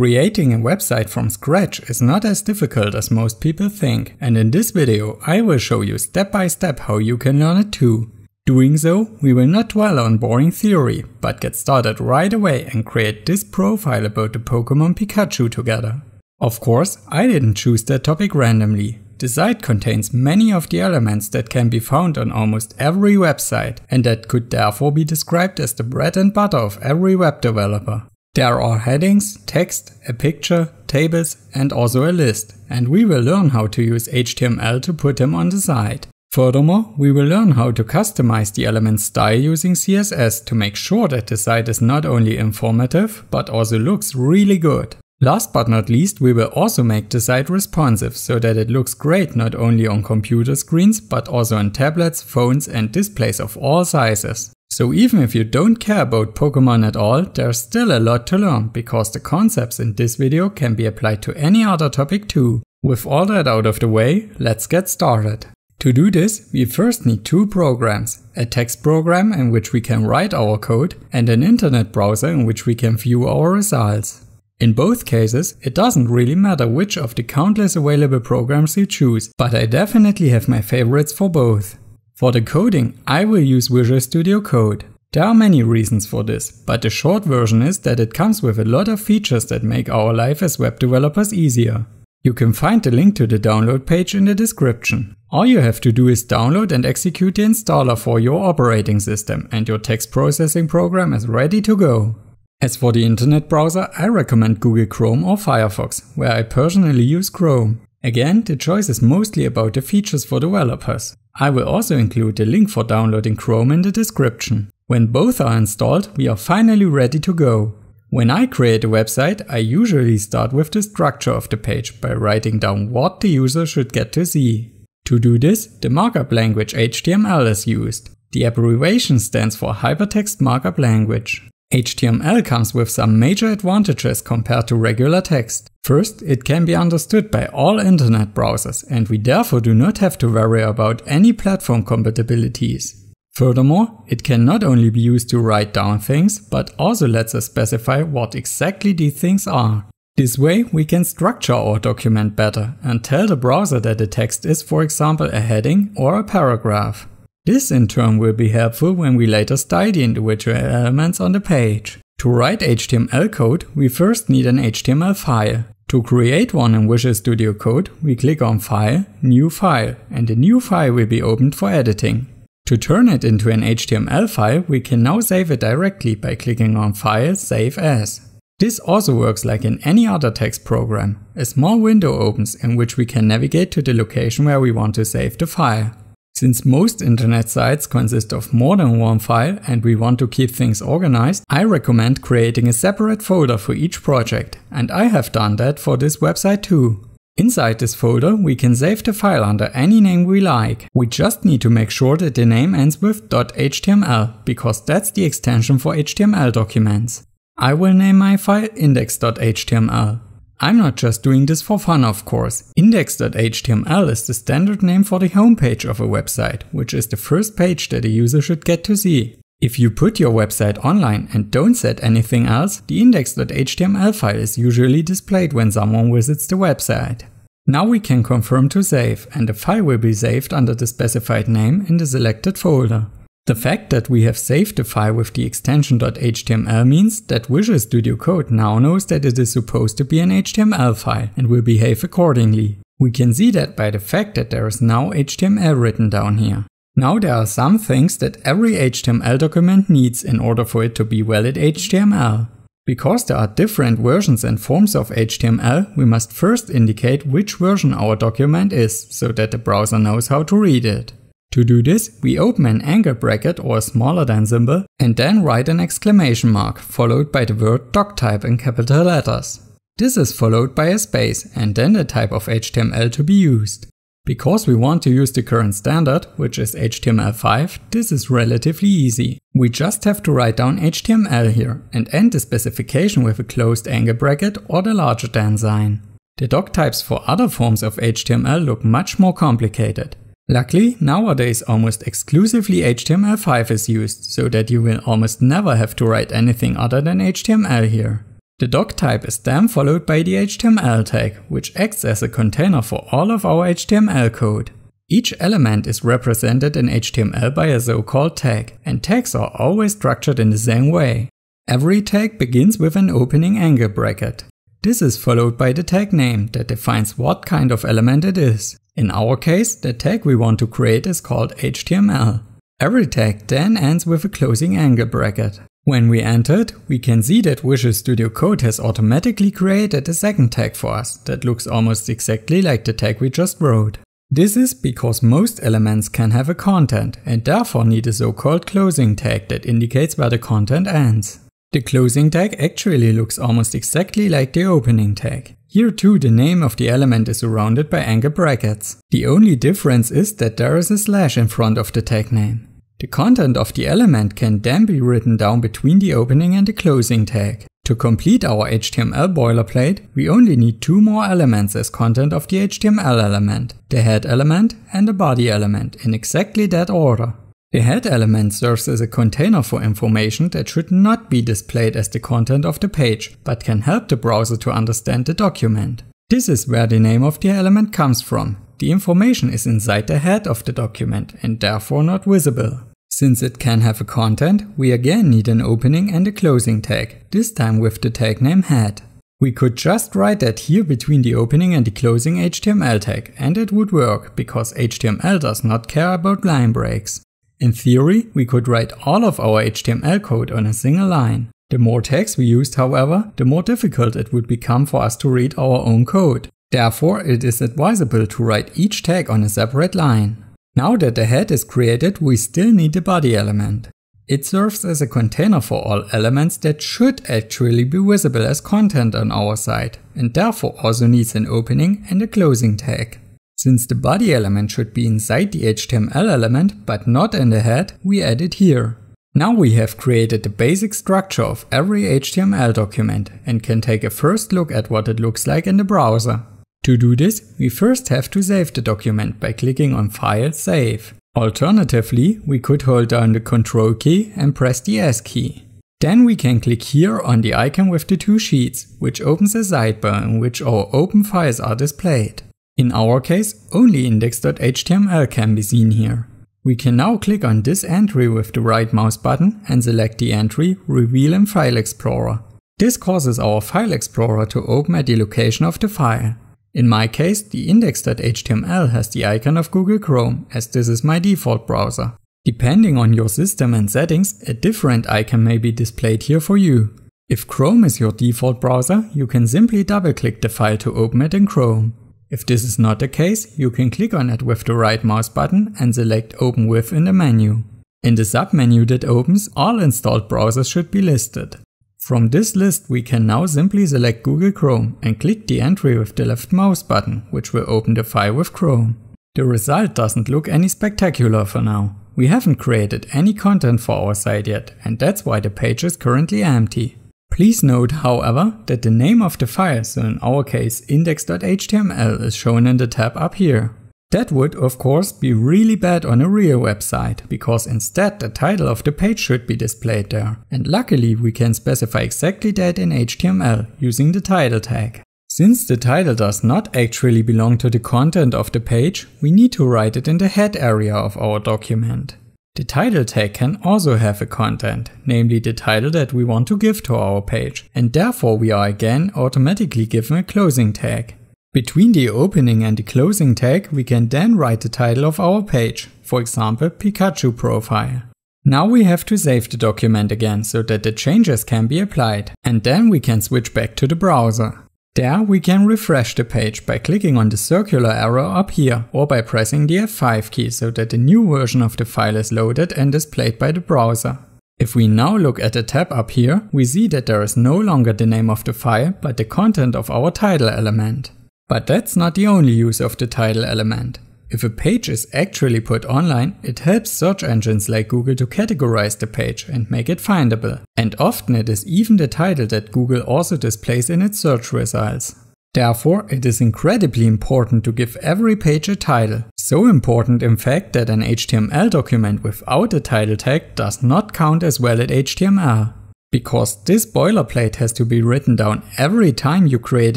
Creating a website from scratch is not as difficult as most people think and in this video I will show you step by step how you can learn it too. Doing so, we will not dwell on boring theory, but get started right away and create this profile about the Pokemon Pikachu together. Of course, I didn't choose that topic randomly. The site contains many of the elements that can be found on almost every website and that could therefore be described as the bread and butter of every web developer. There are headings, text, a picture, tables and also a list, and we will learn how to use HTML to put them on the site. Furthermore, we will learn how to customize the element style using CSS to make sure that the site is not only informative, but also looks really good. Last but not least, we will also make the site responsive so that it looks great not only on computer screens, but also on tablets, phones and displays of all sizes. So even if you don't care about Pokemon at all, there's still a lot to learn because the concepts in this video can be applied to any other topic too. With all that out of the way, let's get started. To do this, we first need two programs, a text program in which we can write our code and an internet browser in which we can view our results. In both cases, it doesn't really matter which of the countless available programs you choose, but I definitely have my favorites for both. For the coding, I will use Visual Studio Code. There are many reasons for this, but the short version is that it comes with a lot of features that make our life as web developers easier. You can find the link to the download page in the description. All you have to do is download and execute the installer for your operating system and your text processing program is ready to go. As for the internet browser, I recommend Google Chrome or Firefox, where I personally use Chrome. Again, the choice is mostly about the features for developers. I will also include the link for downloading Chrome in the description. When both are installed, we are finally ready to go. When I create a website, I usually start with the structure of the page by writing down what the user should get to see. To do this, the markup language HTML is used. The abbreviation stands for Hypertext Markup Language. HTML comes with some major advantages compared to regular text. First, it can be understood by all internet browsers and we therefore do not have to worry about any platform compatibilities. Furthermore, it can not only be used to write down things, but also lets us specify what exactly these things are. This way we can structure our document better and tell the browser that the text is for example a heading or a paragraph. This in turn will be helpful when we later style the individual elements on the page. To write HTML code, we first need an HTML file. To create one in Visual Studio Code, we click on File, New File, and the new file will be opened for editing. To turn it into an HTML file, we can now save it directly by clicking on File, Save As. This also works like in any other text program. A small window opens in which we can navigate to the location where we want to save the file. Since most internet sites consist of more than one file and we want to keep things organized, I recommend creating a separate folder for each project, and I have done that for this website too. Inside this folder we can save the file under any name we like. We just need to make sure that the name ends with .html, because that's the extension for HTML documents. I will name my file index.html. I'm not just doing this for fun of course. Index.html is the standard name for the homepage of a website, which is the first page that a user should get to see. If you put your website online and don't set anything else, the index.html file is usually displayed when someone visits the website. Now we can confirm to save and the file will be saved under the specified name in the selected folder. The fact that we have saved the file with the extension .html means that Visual Studio Code now knows that it is supposed to be an HTML file and will behave accordingly. We can see that by the fact that there is now HTML written down here. Now there are some things that every HTML document needs in order for it to be valid HTML. Because there are different versions and forms of HTML, we must first indicate which version our document is, so that the browser knows how to read it. To do this, we open an angle bracket or a smaller than symbol and then write an exclamation mark followed by the word doctype in capital letters. This is followed by a space and then the type of HTML to be used. Because we want to use the current standard, which is HTML5, this is relatively easy. We just have to write down HTML here and end the specification with a closed angle bracket or the larger than sign. The doctypes for other forms of HTML look much more complicated. Luckily, nowadays almost exclusively HTML5 is used, so that you will almost never have to write anything other than HTML here. The doc type is then followed by the HTML tag, which acts as a container for all of our HTML code. Each element is represented in HTML by a so-called tag, and tags are always structured in the same way. Every tag begins with an opening angle bracket. This is followed by the tag name that defines what kind of element it is. In our case, the tag we want to create is called HTML. Every tag then ends with a closing angle bracket. When we entered, we can see that Visual Studio Code has automatically created a second tag for us that looks almost exactly like the tag we just wrote. This is because most elements can have a content and therefore need a so-called closing tag that indicates where the content ends. The closing tag actually looks almost exactly like the opening tag. Here too the name of the element is surrounded by angle brackets. The only difference is that there is a slash in front of the tag name. The content of the element can then be written down between the opening and the closing tag. To complete our HTML boilerplate, we only need two more elements as content of the HTML element, the head element and the body element in exactly that order. The head element serves as a container for information that should not be displayed as the content of the page, but can help the browser to understand the document. This is where the name of the element comes from. The information is inside the head of the document and therefore not visible. Since it can have a content, we again need an opening and a closing tag, this time with the tag name head. We could just write that here between the opening and the closing HTML tag and it would work, because HTML does not care about line breaks. In theory, we could write all of our HTML code on a single line. The more tags we used, however, the more difficult it would become for us to read our own code. Therefore, it is advisable to write each tag on a separate line. Now that the head is created, we still need the body element. It serves as a container for all elements that should actually be visible as content on our site and therefore also needs an opening and a closing tag. Since the body element should be inside the HTML element but not in the head, we add it here. Now we have created the basic structure of every HTML document and can take a first look at what it looks like in the browser. To do this, we first have to save the document by clicking on File Save. Alternatively, we could hold down the Ctrl key and press the S key. Then we can click here on the icon with the two sheets, which opens a sidebar in which all open files are displayed. In our case, only index.html can be seen here. We can now click on this entry with the right mouse button and select the entry Reveal in File Explorer. This causes our File Explorer to open at the location of the file. In my case, the index.html has the icon of Google Chrome, as this is my default browser. Depending on your system and settings, a different icon may be displayed here for you. If Chrome is your default browser, you can simply double-click the file to open it in Chrome. If this is not the case, you can click on it with the right mouse button and select Open With in the menu. In the submenu that opens, all installed browsers should be listed. From this list we can now simply select Google Chrome and click the entry with the left mouse button, which will open the file with Chrome. The result doesn't look any spectacular for now. We haven't created any content for our site yet, and that's why the page is currently empty. Please note, however, that the name of the file, so in our case index.html is shown in the tab up here. That would of course be really bad on a real website, because instead the title of the page should be displayed there. And luckily we can specify exactly that in HTML using the title tag. Since the title does not actually belong to the content of the page, we need to write it in the head area of our document. The title tag can also have a content, namely the title that we want to give to our page, and therefore we are again automatically given a closing tag. Between the opening and the closing tag we can then write the title of our page, for example Pikachu profile. Now we have to save the document again so that the changes can be applied, and then we can switch back to the browser. There we can refresh the page by clicking on the circular arrow up here or by pressing the F5 key so that the new version of the file is loaded and displayed by the browser. If we now look at the tab up here, we see that there is no longer the name of the file, but the content of our title element. But that's not the only use of the title element. If a page is actually put online, it helps search engines like Google to categorize the page and make it findable. And often it is even the title that Google also displays in its search results. Therefore, it is incredibly important to give every page a title. So important in fact that an HTML document without a title tag does not count as valid HTML. Because this boilerplate has to be written down every time you create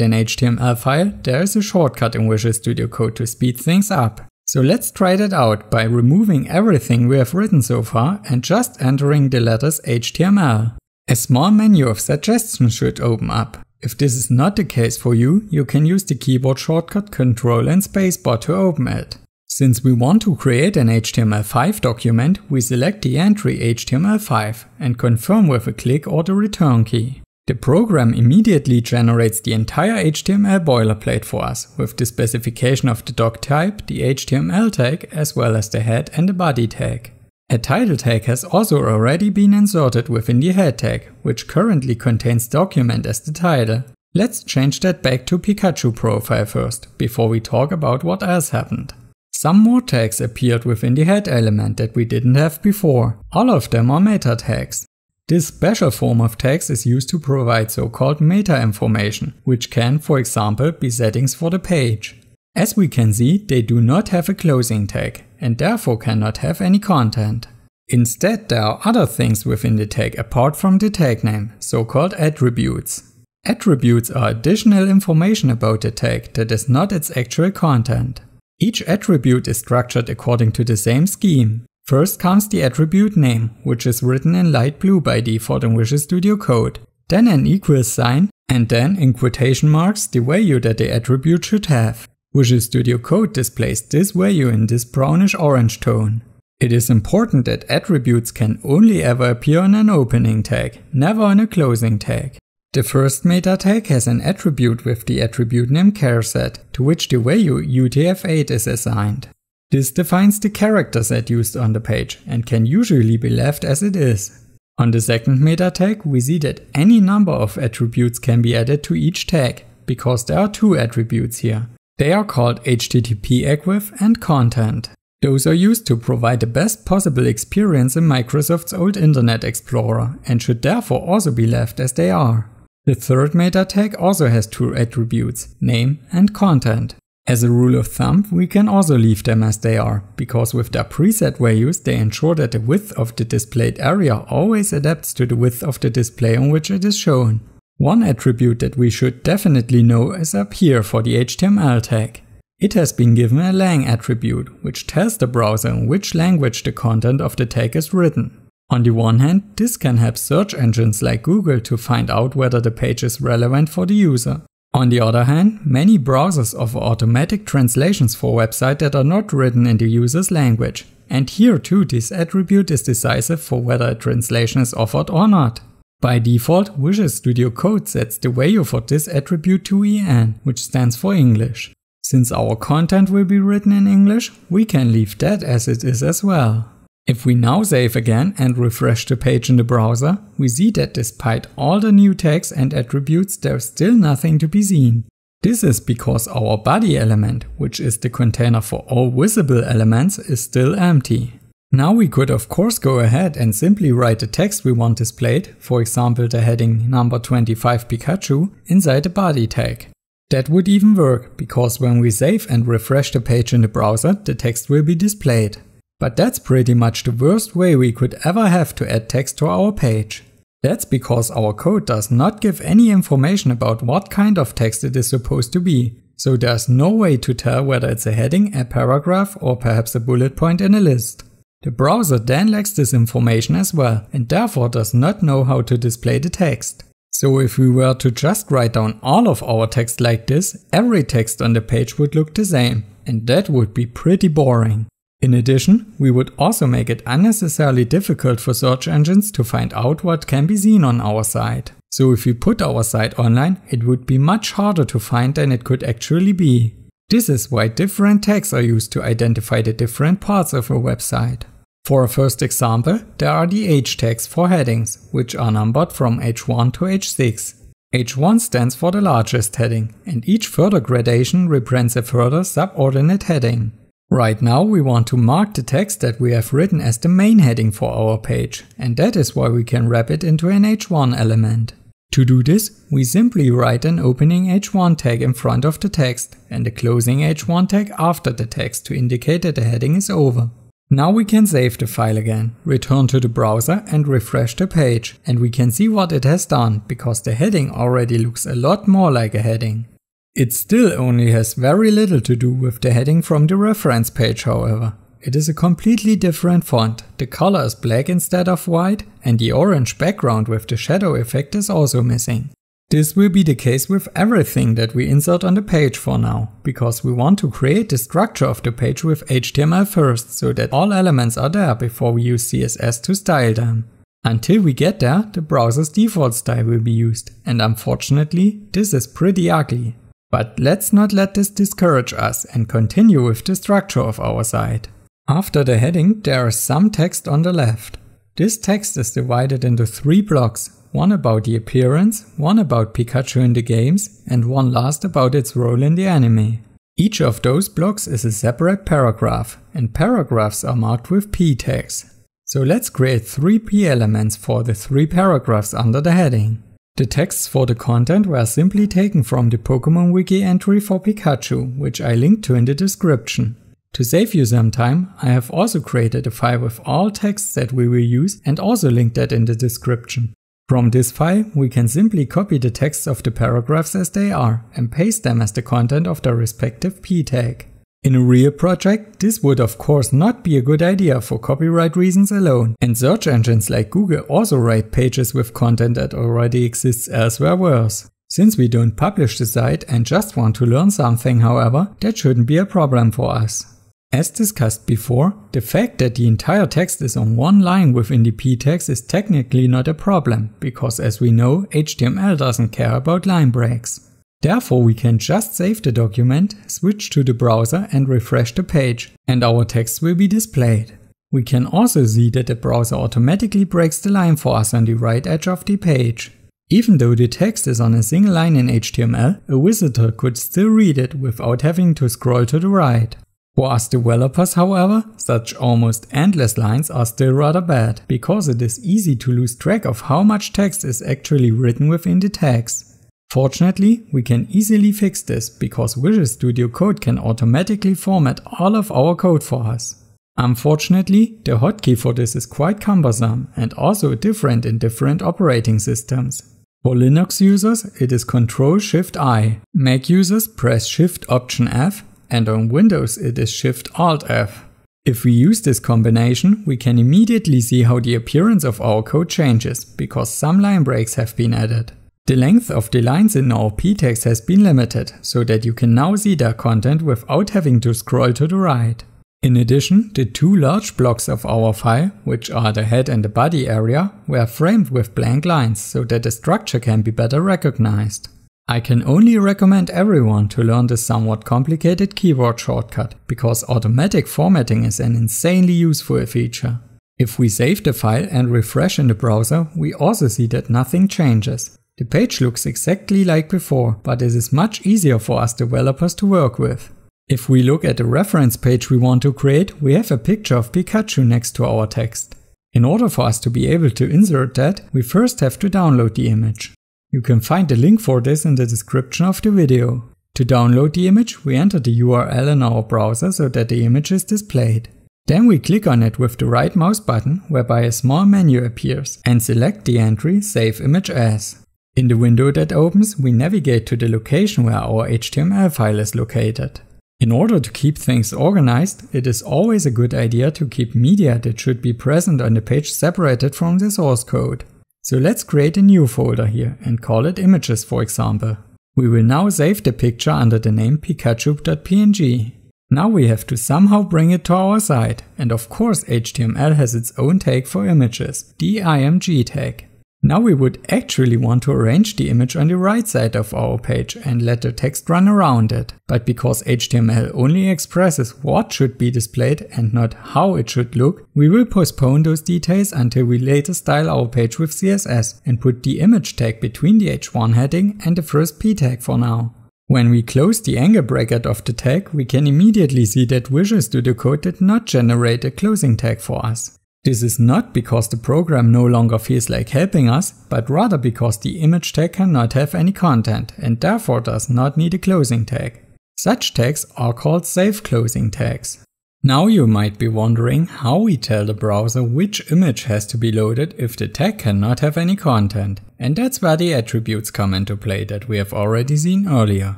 an HTML file, there is a shortcut in Visual Studio Code to speed things up. So let's try that out by removing everything we have written so far and just entering the letters HTML. A small menu of suggestions should open up. If this is not the case for you, you can use the keyboard shortcut Ctrl and spacebar to open it. Since we want to create an HTML5 document, we select the entry HTML5 and confirm with a click or the return key. The program immediately generates the entire HTML boilerplate for us, with the specification of the doc type, the HTML tag, as well as the head and the body tag. A title tag has also already been inserted within the head tag, which currently contains document as the title. Let's change that back to Pikachu profile first, before we talk about what else happened. Some more tags appeared within the head element that we didn't have before. All of them are meta tags. This special form of tags is used to provide so-called meta information, which can, for example, be settings for the page. As we can see, they do not have a closing tag, and therefore cannot have any content. Instead, there are other things within the tag apart from the tag name, so-called attributes. Attributes are additional information about the tag that is not its actual content. Each attribute is structured according to the same scheme. First comes the attribute name, which is written in light blue by default in Visual Studio Code, then an equal sign, and then in quotation marks the value that the attribute should have. Visual Studio Code displays this value in this brownish-orange tone. It is important that attributes can only ever appear on an opening tag, never on a closing tag. The first meta tag has an attribute with the attribute name charset, to which the value UTF-8 is assigned. This defines the character set used on the page and can usually be left as it is. On the second meta tag we see that any number of attributes can be added to each tag, because there are two attributes here. They are called HTTP equiv and content. Those are used to provide the best possible experience in Microsoft's old Internet Explorer and should therefore also be left as they are. The third meta tag also has two attributes, name and content. As a rule of thumb, we can also leave them as they are, because with their preset values they ensure that the width of the displayed area always adapts to the width of the display on which it is shown. One attribute that we should definitely know is up here for the HTML tag. It has been given a lang attribute, which tells the browser in which language the content of the tag is written. On the one hand, this can help search engines like Google to find out whether the page is relevant for the user. On the other hand, many browsers offer automatic translations for websites that are not written in the user's language. And here too this attribute is decisive for whether a translation is offered or not. By default, Visual Studio Code sets the value for this attribute to EN, which stands for English. Since our content will be written in English, we can leave that as it is as well. If we now save again and refresh the page in the browser, we see that despite all the new tags and attributes, there's still nothing to be seen. This is because our body element, which is the container for all visible elements, is still empty. Now we could of course go ahead and simply write the text we want displayed, for example the heading number 25 Pikachu, inside the body tag. That would even work, because when we save and refresh the page in the browser, the text will be displayed. But that's pretty much the worst way we could ever have to add text to our page. That's because our code does not give any information about what kind of text it is supposed to be, so there's no way to tell whether it's a heading, a paragraph, or perhaps a bullet point in a list. The browser then lacks this information as well, and therefore does not know how to display the text. So if we were to just write down all of our text like this, every text on the page would look the same, and that would be pretty boring. In addition, we would also make it unnecessarily difficult for search engines to find out what can be seen on our site. So if we put our site online, it would be much harder to find than it could actually be. This is why different tags are used to identify the different parts of a website. For a first example, there are the H tags for headings, which are numbered from H1 to H6. H1 stands for the largest heading, and each further gradation represents a further subordinate heading. Right now we want to mark the text that we have written as the main heading for our page, and that is why we can wrap it into an h1 element. To do this, we simply write an opening h1 tag in front of the text and a closing h1 tag after the text to indicate that the heading is over. Now we can save the file again, return to the browser and refresh the page, and we can see what it has done, because the heading already looks a lot more like a heading. It still only has very little to do with the heading from the reference page however. It is a completely different font, the color is black instead of white and the orange background with the shadow effect is also missing. This will be the case with everything that we insert on the page for now, because we want to create the structure of the page with HTML first, so that all elements are there before we use CSS to style them. Until we get there, the browser's default style will be used, and unfortunately, this is pretty ugly, but let's not let this discourage us and continue with the structure of our site. After the heading there is some text on the left. This text is divided into three blocks, one about the appearance, one about Pikachu in the games and one last about its role in the anime. Each of those blocks is a separate paragraph and paragraphs are marked with P tags. So let's create three P elements for the three paragraphs under the heading. The texts for the content were simply taken from the Pokemon Wiki entry for Pikachu, which I linked to in the description. To save you some time, I have also created a file with all texts that we will use and also linked that in the description. From this file, we can simply copy the texts of the paragraphs as they are and paste them as the content of the respective p tag. In a real project, this would of course not be a good idea for copyright reasons alone, and search engines like Google also write pages with content that already exists elsewhere worse. Since we don't publish the site and just want to learn something however, that shouldn't be a problem for us. As discussed before, the fact that the entire text is on one line within the p-text is technically not a problem, because as we know, HTML doesn't care about line breaks. Therefore, we can just save the document, switch to the browser and refresh the page, and our text will be displayed. We can also see that the browser automatically breaks the line for us on the right edge of the page. Even though the text is on a single line in HTML, a visitor could still read it without having to scroll to the right. For us developers, however, such almost endless lines are still rather bad, because it is easy to lose track of how much text is actually written within the tags. Fortunately, we can easily fix this because Visual Studio Code can automatically format all of our code for us. Unfortunately, the hotkey for this is quite cumbersome and also different in different operating systems. For Linux users, it is Ctrl-Shift-I. Mac users press Shift-Option-F and on Windows it is Shift-Alt-F. If we use this combination, we can immediately see how the appearance of our code changes, because some line breaks have been added. The length of the lines in our p-text has been limited, so that you can now see their content without having to scroll to the right. In addition, the two large blocks of our file, which are the head and the body area, were framed with blank lines so that the structure can be better recognized. I can only recommend everyone to learn this somewhat complicated keyboard shortcut, because automatic formatting is an insanely useful feature. If we save the file and refresh in the browser, we also see that nothing changes. The page looks exactly like before, but it is much easier for us developers to work with. If we look at the reference page we want to create, we have a picture of Pikachu next to our text. In order for us to be able to insert that, we first have to download the image. You can find the link for this in the description of the video. To download the image, we enter the URL in our browser so that the image is displayed. Then we click on it with the right mouse button, whereby a small menu appears, and select the entry Save Image As. In the window that opens, we navigate to the location where our HTML file is located. In order to keep things organized, it is always a good idea to keep media that should be present on the page separated from the source code. So let's create a new folder here and call it images for example. We will now save the picture under the name pikachu.png. Now we have to somehow bring it to our site, and of course HTML has its own tag for images, the img tag. Now we would actually want to arrange the image on the right side of our page and let the text run around it. But because HTML only expresses what should be displayed and not how it should look, we will postpone those details until we later style our page with CSS and put the image tag between the h1 heading and the first p tag for now. When we close the angle bracket of the tag, we can immediately see that Visual Studio Code did not generate a closing tag for us. This is not because the program no longer feels like helping us, but rather because the image tag cannot have any content and therefore does not need a closing tag. Such tags are called safe closing tags. Now you might be wondering how we tell the browser which image has to be loaded if the tag cannot have any content. And that's where the attributes come into play that we have already seen earlier.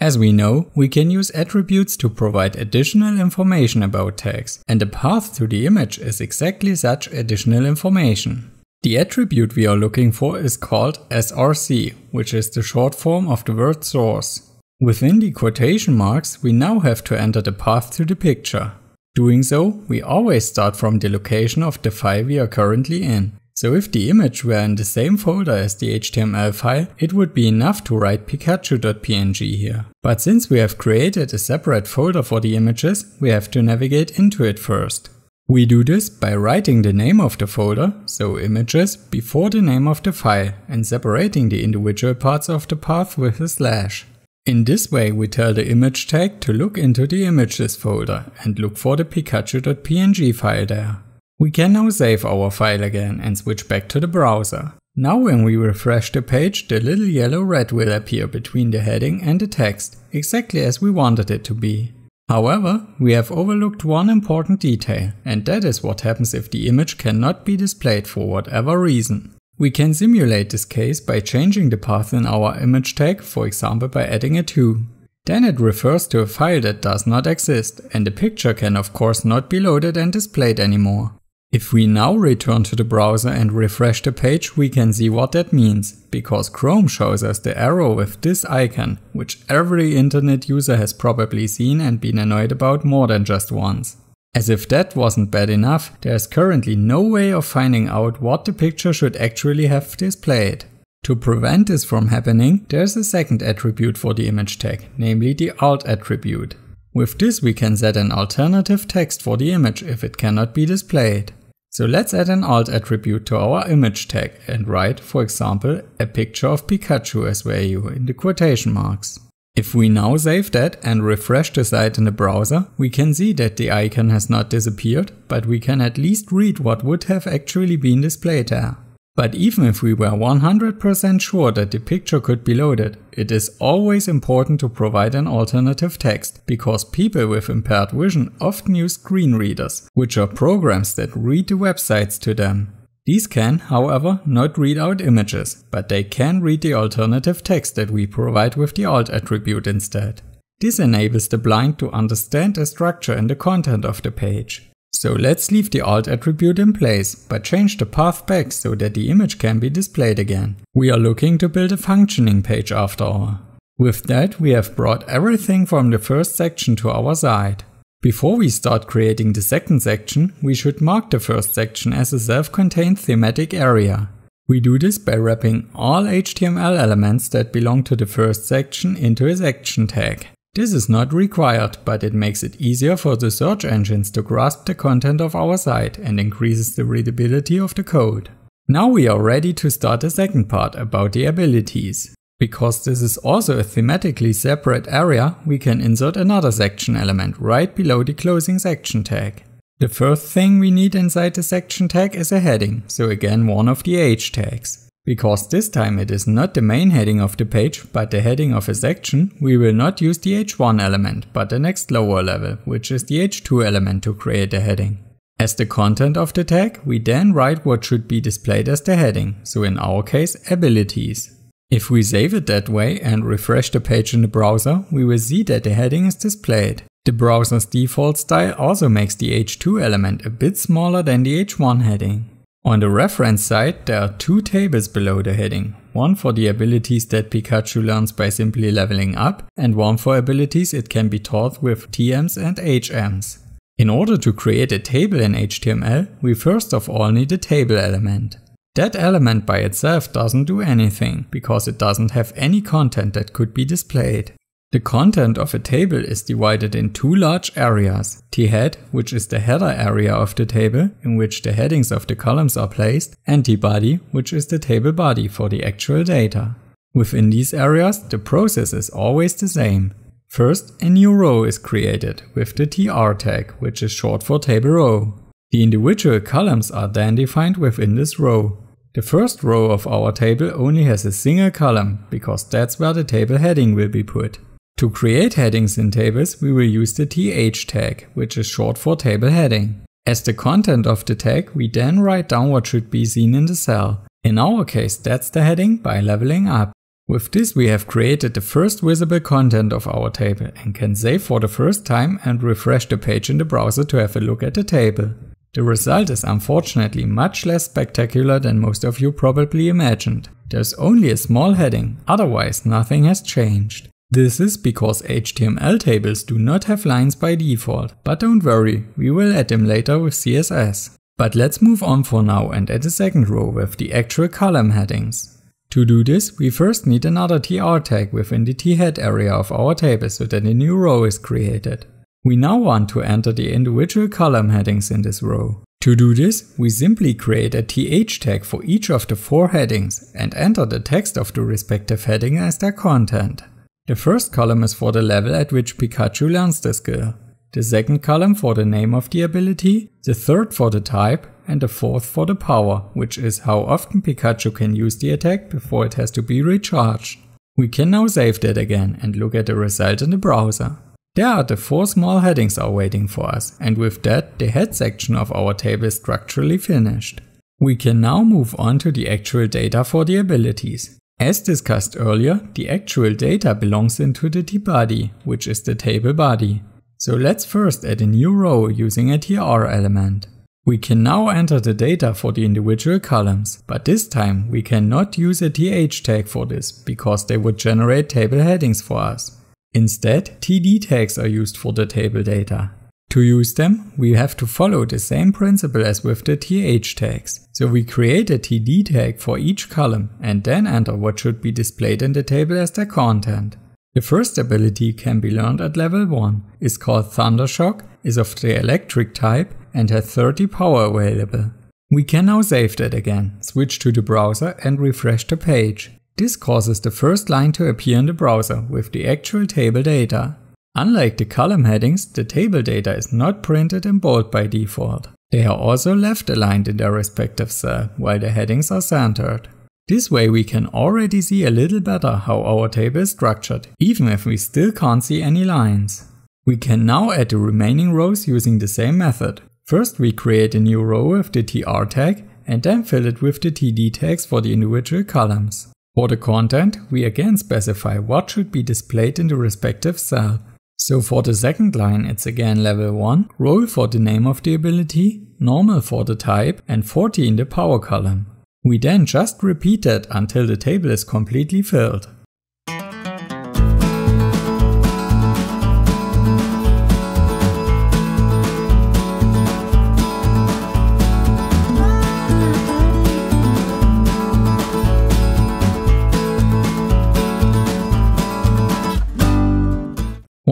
As we know, we can use attributes to provide additional information about tags, and a path to the image is exactly such additional information. The attribute we are looking for is called src, which is the short form of the word source. Within the quotation marks, we now have to enter the path to the picture. Doing so, we always start from the location of the file we are currently in. So if the image were in the same folder as the HTML file, it would be enough to write pikachu.png here. But since we have created a separate folder for the images, we have to navigate into it first. We do this by writing the name of the folder, so images, before the name of the file and separating the individual parts of the path with a slash. In this way we tell the image tag to look into the images folder and look for the pikachu.png file there. We can now save our file again and switch back to the browser. Now when we refresh the page, the little yellow red will appear between the heading and the text, exactly as we wanted it to be. However, we have overlooked one important detail, and that is what happens if the image cannot be displayed for whatever reason. We can simulate this case by changing the path in our image tag, for example by adding a 2. Then it refers to a file that does not exist, and the picture can of course not be loaded and displayed anymore. If we now return to the browser and refresh the page, we can see what that means, because Chrome shows us the arrow with this icon, which every internet user has probably seen and been annoyed about more than just once. As if that wasn't bad enough, there's currently no way of finding out what the picture should actually have displayed. To prevent this from happening, there's a second attribute for the image tag, namely the alt attribute. With this we can set an alternative text for the image if it cannot be displayed. So let's add an alt attribute to our image tag and write, for example, a picture of Pikachu as value in the quotation marks. If we now save that and refresh the site in the browser, we can see that the icon has not disappeared, but we can at least read what would have actually been displayed there. But even if we were 100% sure that the picture could be loaded, it is always important to provide an alternative text, because people with impaired vision often use screen readers, which are programs that read the websites to them. These can, however, not read out images, but they can read the alternative text that we provide with the alt attribute instead. This enables the blind to understand the structure and the content of the page. So let's leave the alt attribute in place, but change the path back so that the image can be displayed again. We are looking to build a functioning page after all. With that we have brought everything from the first section to our side. Before we start creating the second section, we should mark the first section as a self-contained thematic area. We do this by wrapping all HTML elements that belong to the first section into a section tag. This is not required, but it makes it easier for the search engines to grasp the content of our site and increases the readability of the code. Now we are ready to start the second part about the abilities. Because this is also a thematically separate area, we can insert another section element right below the closing section tag. The first thing we need inside the section tag is a heading, so again one of the h tags. Because this time it is not the main heading of the page, but the heading of a section, we will not use the h1 element, but the next lower level, which is the h2 element to create a heading. As the content of the tag, we then write what should be displayed as the heading, so in our case abilities. If we save it that way and refresh the page in the browser, we will see that the heading is displayed. The browser's default style also makes the h2 element a bit smaller than the h1 heading. On the reference side, there are two tables below the heading, one for the abilities that Pikachu learns by simply leveling up, and one for abilities it can be taught with TMs and HMs. In order to create a table in HTML, we first of all need a table element. That element by itself doesn't do anything, because it doesn't have any content that could be displayed. The content of a table is divided in two large areas, head, which is the header area of the table, in which the headings of the columns are placed, and body, which is the table body for the actual data. Within these areas, the process is always the same. First, a new row is created with the tr tag, which is short for table row. The individual columns are then defined within this row. The first row of our table only has a single column, because that's where the table heading will be put. To create headings in tables, we will use the th tag, which is short for table heading. As the content of the tag, we then write down what should be seen in the cell. In our case, that's the heading by leveling up. With this we have created the first visible content of our table and can save for the first time and refresh the page in the browser to have a look at the table. The result is unfortunately much less spectacular than most of you probably imagined. There's only a small heading, otherwise nothing has changed. This is because HTML tables do not have lines by default, but don't worry, we will add them later with CSS. But let's move on for now and add a second row with the actual column headings. To do this, we first need another tr tag within the TH area of our table so that a new row is created. We now want to enter the individual column headings in this row. To do this, we simply create a th tag for each of the four headings and enter the text of the respective heading as their content. The first column is for the level at which Pikachu learns the skill, the second column for the name of the ability, the third for the type, and the fourth for the power, which is how often Pikachu can use the attack before it has to be recharged. We can now save that again and look at the result in the browser. There are the four small headings are waiting for us, and with that the head section of our table is structurally finished. We can now move on to the actual data for the abilities. As discussed earlier, the actual data belongs into the tbody, which is the table body. So let's first add a new row using a tr element. We can now enter the data for the individual columns, but this time we cannot use a th tag for this, because they would generate table headings for us. Instead, td tags are used for the table data, to use them, we have to follow the same principle as with the th tags. So we create a td tag for each column and then enter what should be displayed in the table as the content. The first ability can be learned at level 1, is called Thundershock, is of the electric type and has 30 power available. We can now save that again, switch to the browser and refresh the page. This causes the first line to appear in the browser with the actual table data. Unlike the column headings, the table data is not printed in bold by default. They are also left aligned in their respective cell, while the headings are centered. This way we can already see a little better how our table is structured, even if we still can't see any lines. We can now add the remaining rows using the same method. First we create a new row with the tr tag and then fill it with the td tags for the individual columns. For the content, we again specify what should be displayed in the respective cell so for the second line it's again level 1, roll for the name of the ability, normal for the type and 40 in the power column. We then just repeat that until the table is completely filled.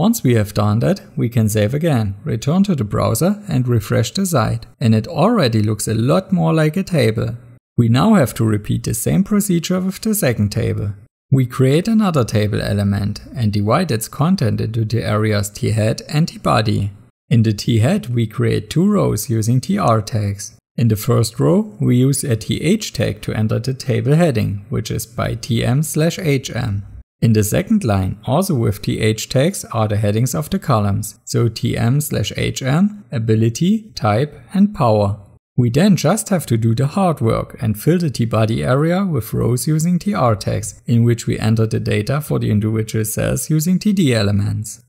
Once we have done that, we can save again, return to the browser and refresh the site. And it already looks a lot more like a table. We now have to repeat the same procedure with the second table. We create another table element and divide its content into the areas t-head and t-body. In the t-head we create two rows using tr tags. In the first row we use a th tag to enter the table heading, which is by tm slash hm. In the second line, also with th tags are the headings of the columns, so tm slash hm, ability, type and power. We then just have to do the hard work and fill the tbody area with rows using tr tags, in which we enter the data for the individual cells using td elements.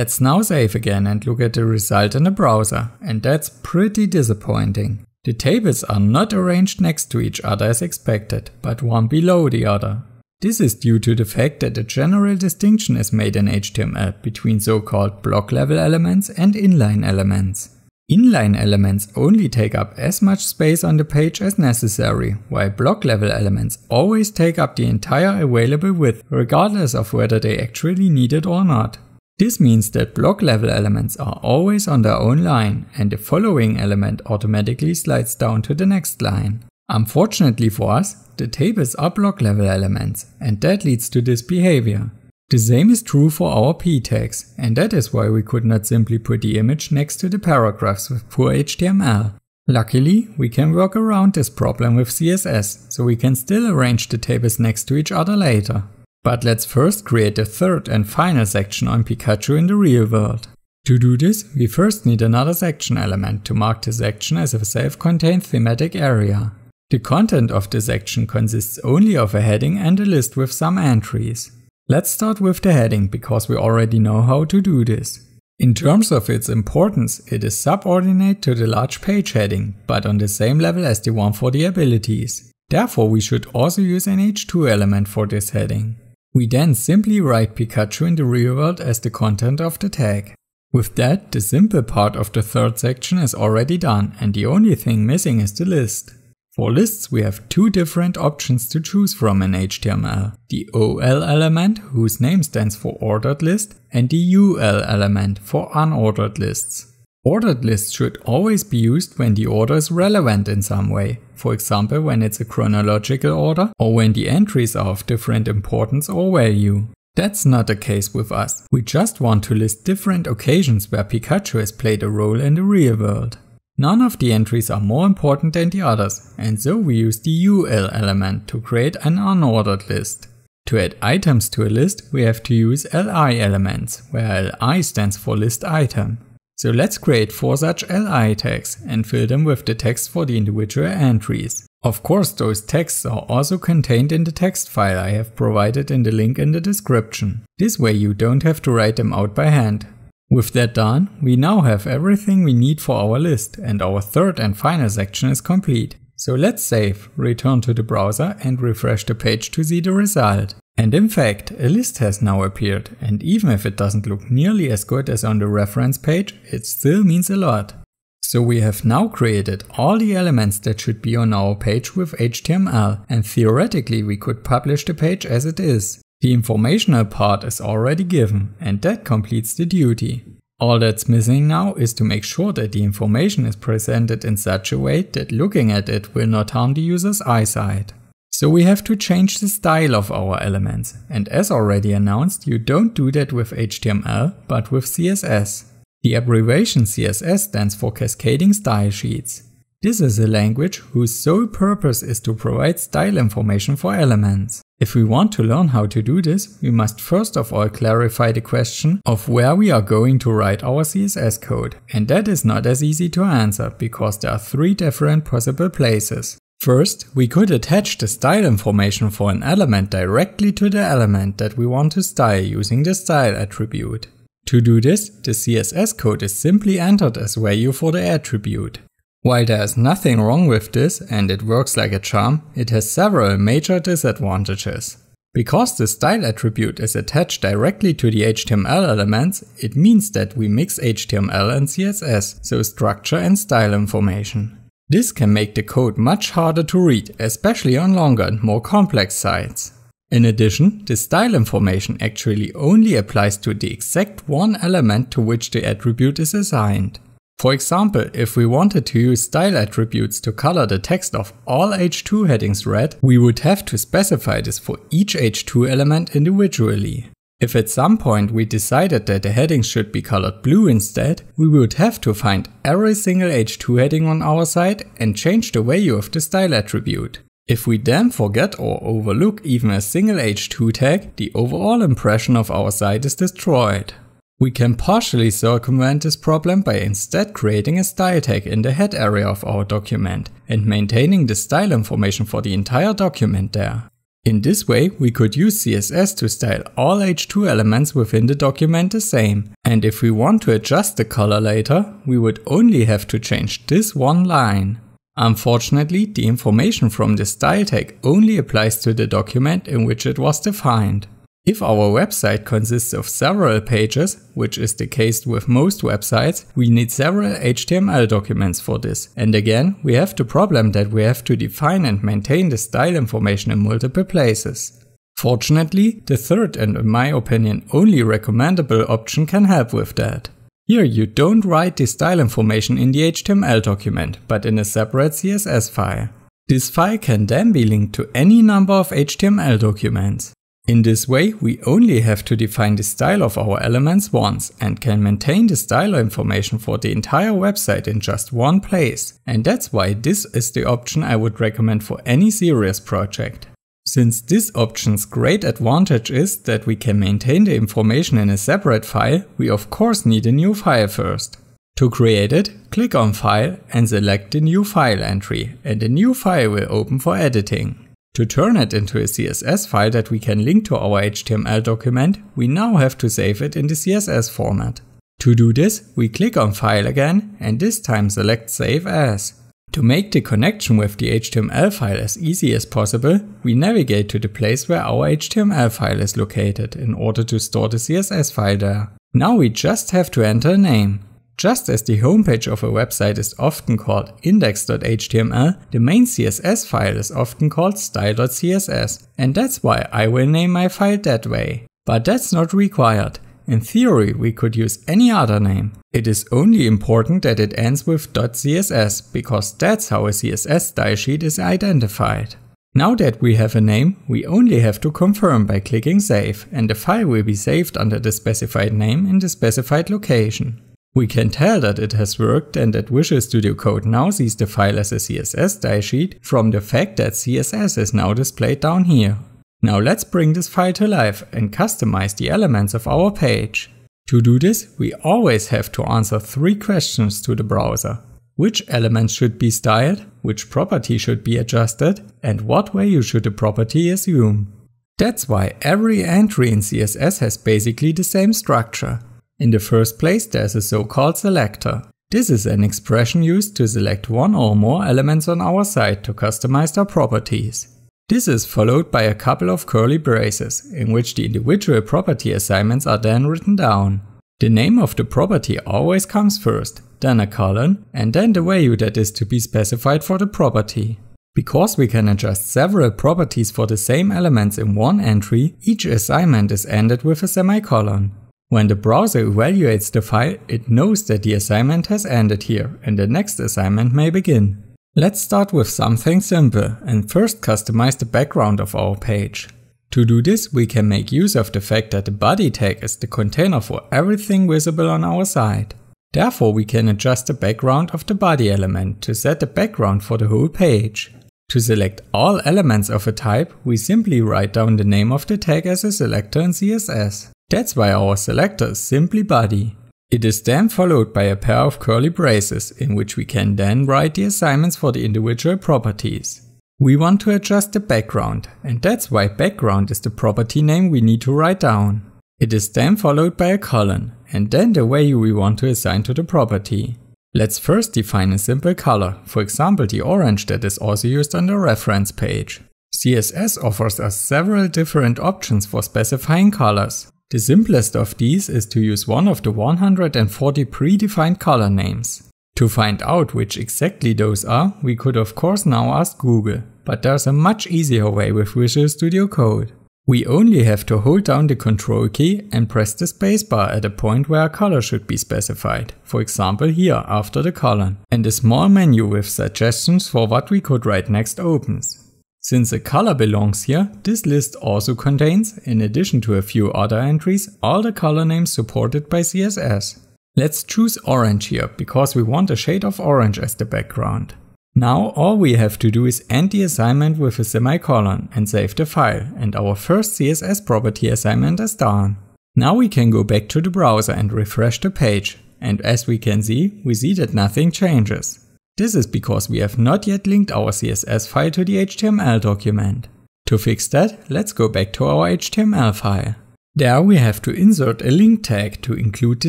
Let's now save again and look at the result in the browser, and that's pretty disappointing. The tables are not arranged next to each other as expected, but one below the other. This is due to the fact that a general distinction is made in HTML between so-called block level elements and inline elements. Inline elements only take up as much space on the page as necessary, while block level elements always take up the entire available width, regardless of whether they actually need it or not. This means that block level elements are always on their own line and the following element automatically slides down to the next line. Unfortunately for us, the tables are block level elements and that leads to this behavior. The same is true for our p tags and that is why we could not simply put the image next to the paragraphs with poor HTML. Luckily, we can work around this problem with CSS, so we can still arrange the tables next to each other later. But let's first create the third and final section on Pikachu in the real world. To do this, we first need another section element to mark the section as a self-contained thematic area. The content of the section consists only of a heading and a list with some entries. Let's start with the heading because we already know how to do this. In terms of its importance, it is subordinate to the large page heading, but on the same level as the one for the abilities. Therefore we should also use an H2 element for this heading. We then simply write Pikachu in the real world as the content of the tag. With that, the simple part of the third section is already done and the only thing missing is the list. For lists we have two different options to choose from in HTML. The OL element, whose name stands for ordered list, and the UL element for unordered lists. Ordered lists should always be used when the order is relevant in some way, for example when it's a chronological order or when the entries are of different importance or value. That's not the case with us, we just want to list different occasions where Pikachu has played a role in the real world. None of the entries are more important than the others, and so we use the UL element to create an unordered list. To add items to a list, we have to use LI elements, where LI stands for list item. So let's create four such li tags and fill them with the text for the individual entries. Of course those texts are also contained in the text file I have provided in the link in the description. This way you don't have to write them out by hand. With that done, we now have everything we need for our list and our third and final section is complete. So let's save, return to the browser and refresh the page to see the result. And in fact, a list has now appeared, and even if it doesn't look nearly as good as on the reference page, it still means a lot. So we have now created all the elements that should be on our page with HTML, and theoretically we could publish the page as it is. The informational part is already given, and that completes the duty. All that's missing now is to make sure that the information is presented in such a way that looking at it will not harm the user's eyesight. So we have to change the style of our elements. And as already announced, you don't do that with HTML, but with CSS. The abbreviation CSS stands for Cascading Style Sheets. This is a language whose sole purpose is to provide style information for elements. If we want to learn how to do this, we must first of all clarify the question of where we are going to write our CSS code. And that is not as easy to answer, because there are three different possible places. First, we could attach the style information for an element directly to the element that we want to style using the style attribute. To do this, the CSS code is simply entered as value for the attribute. While there is nothing wrong with this and it works like a charm, it has several major disadvantages. Because the style attribute is attached directly to the HTML elements, it means that we mix HTML and CSS, so structure and style information. This can make the code much harder to read, especially on longer and more complex sites. In addition, the style information actually only applies to the exact one element to which the attribute is assigned. For example, if we wanted to use style attributes to color the text of all H2 headings red, we would have to specify this for each H2 element individually. If at some point we decided that the headings should be colored blue instead, we would have to find every single h2 heading on our site and change the value of the style attribute. If we then forget or overlook even a single h2 tag, the overall impression of our site is destroyed. We can partially circumvent this problem by instead creating a style tag in the head area of our document and maintaining the style information for the entire document there. In this way, we could use CSS to style all H2 elements within the document the same. And if we want to adjust the color later, we would only have to change this one line. Unfortunately, the information from the style tag only applies to the document in which it was defined. If our website consists of several pages, which is the case with most websites, we need several HTML documents for this. And again, we have the problem that we have to define and maintain the style information in multiple places. Fortunately, the third and in my opinion only recommendable option can help with that. Here you don't write the style information in the HTML document, but in a separate CSS file. This file can then be linked to any number of HTML documents. In this way, we only have to define the style of our elements once and can maintain the style information for the entire website in just one place. And that's why this is the option I would recommend for any serious project. Since this option's great advantage is that we can maintain the information in a separate file, we of course need a new file first. To create it, click on File and select the new file entry and a new file will open for editing. To turn it into a CSS file that we can link to our HTML document, we now have to save it in the CSS format. To do this, we click on File again and this time select Save As. To make the connection with the HTML file as easy as possible, we navigate to the place where our HTML file is located in order to store the CSS file there. Now we just have to enter a name. Just as the homepage of a website is often called index.html, the main CSS file is often called style.css, and that's why I will name my file that way. But that's not required. In theory, we could use any other name. It is only important that it ends with .css, because that's how a CSS style sheet is identified. Now that we have a name, we only have to confirm by clicking save and the file will be saved under the specified name in the specified location. We can tell that it has worked and that Visual Studio Code now sees the file as a CSS stylesheet from the fact that CSS is now displayed down here. Now let's bring this file to life and customize the elements of our page. To do this, we always have to answer three questions to the browser. Which elements should be styled, which property should be adjusted, and what value should the property assume. That's why every entry in CSS has basically the same structure. In the first place there is a so-called selector. This is an expression used to select one or more elements on our site to customize their properties. This is followed by a couple of curly braces, in which the individual property assignments are then written down. The name of the property always comes first, then a colon, and then the value that is to be specified for the property. Because we can adjust several properties for the same elements in one entry, each assignment is ended with a semicolon. When the browser evaluates the file, it knows that the assignment has ended here and the next assignment may begin. Let's start with something simple and first customize the background of our page. To do this, we can make use of the fact that the body tag is the container for everything visible on our site. Therefore, we can adjust the background of the body element to set the background for the whole page. To select all elements of a type, we simply write down the name of the tag as a selector in CSS. That's why our selector is simply body. It is then followed by a pair of curly braces in which we can then write the assignments for the individual properties. We want to adjust the background and that's why background is the property name we need to write down. It is then followed by a colon and then the value we want to assign to the property. Let's first define a simple color, for example the orange that is also used on the reference page. CSS offers us several different options for specifying colors. The simplest of these is to use one of the 140 predefined color names. To find out which exactly those are, we could of course now ask Google, but there's a much easier way with Visual Studio Code. We only have to hold down the control key and press the spacebar at a point where a color should be specified, for example here after the colon, and a small menu with suggestions for what we could write next opens. Since a color belongs here, this list also contains, in addition to a few other entries, all the color names supported by CSS. Let's choose orange here, because we want a shade of orange as the background. Now all we have to do is end the assignment with a semicolon and save the file, and our first CSS property assignment is done. Now we can go back to the browser and refresh the page, and as we can see, we see that nothing changes. This is because we have not yet linked our CSS file to the HTML document. To fix that, let's go back to our HTML file. There we have to insert a link tag to include the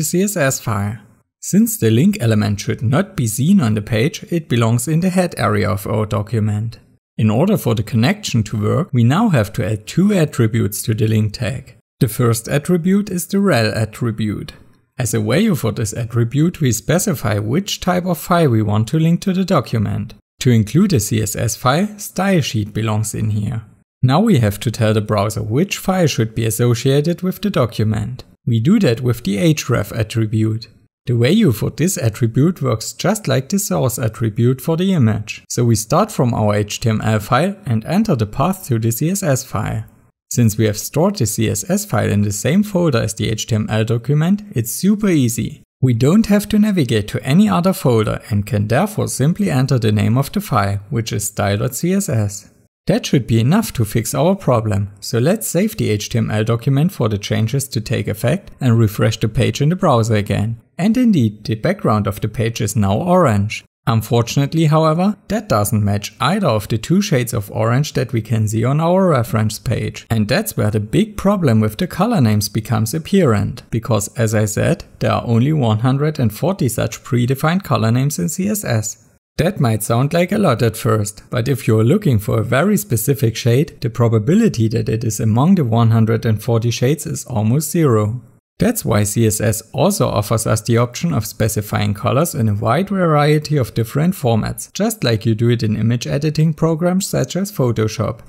CSS file. Since the link element should not be seen on the page, it belongs in the head area of our document. In order for the connection to work, we now have to add two attributes to the link tag. The first attribute is the rel attribute. As a value for this attribute, we specify which type of file we want to link to the document. To include a CSS file, stylesheet belongs in here. Now we have to tell the browser which file should be associated with the document. We do that with the href attribute. The value for this attribute works just like the source attribute for the image. So we start from our HTML file and enter the path to the CSS file. Since we have stored the CSS file in the same folder as the HTML document, it's super easy. We don't have to navigate to any other folder and can therefore simply enter the name of the file, which is style.css. That should be enough to fix our problem, so let's save the HTML document for the changes to take effect and refresh the page in the browser again. And indeed, the background of the page is now orange. Unfortunately, however, that doesn't match either of the two shades of orange that we can see on our reference page. And that's where the big problem with the color names becomes apparent. Because as I said, there are only 140 such predefined color names in CSS. That might sound like a lot at first, but if you're looking for a very specific shade, the probability that it is among the 140 shades is almost zero. That's why CSS also offers us the option of specifying colors in a wide variety of different formats, just like you do it in image editing programs such as Photoshop.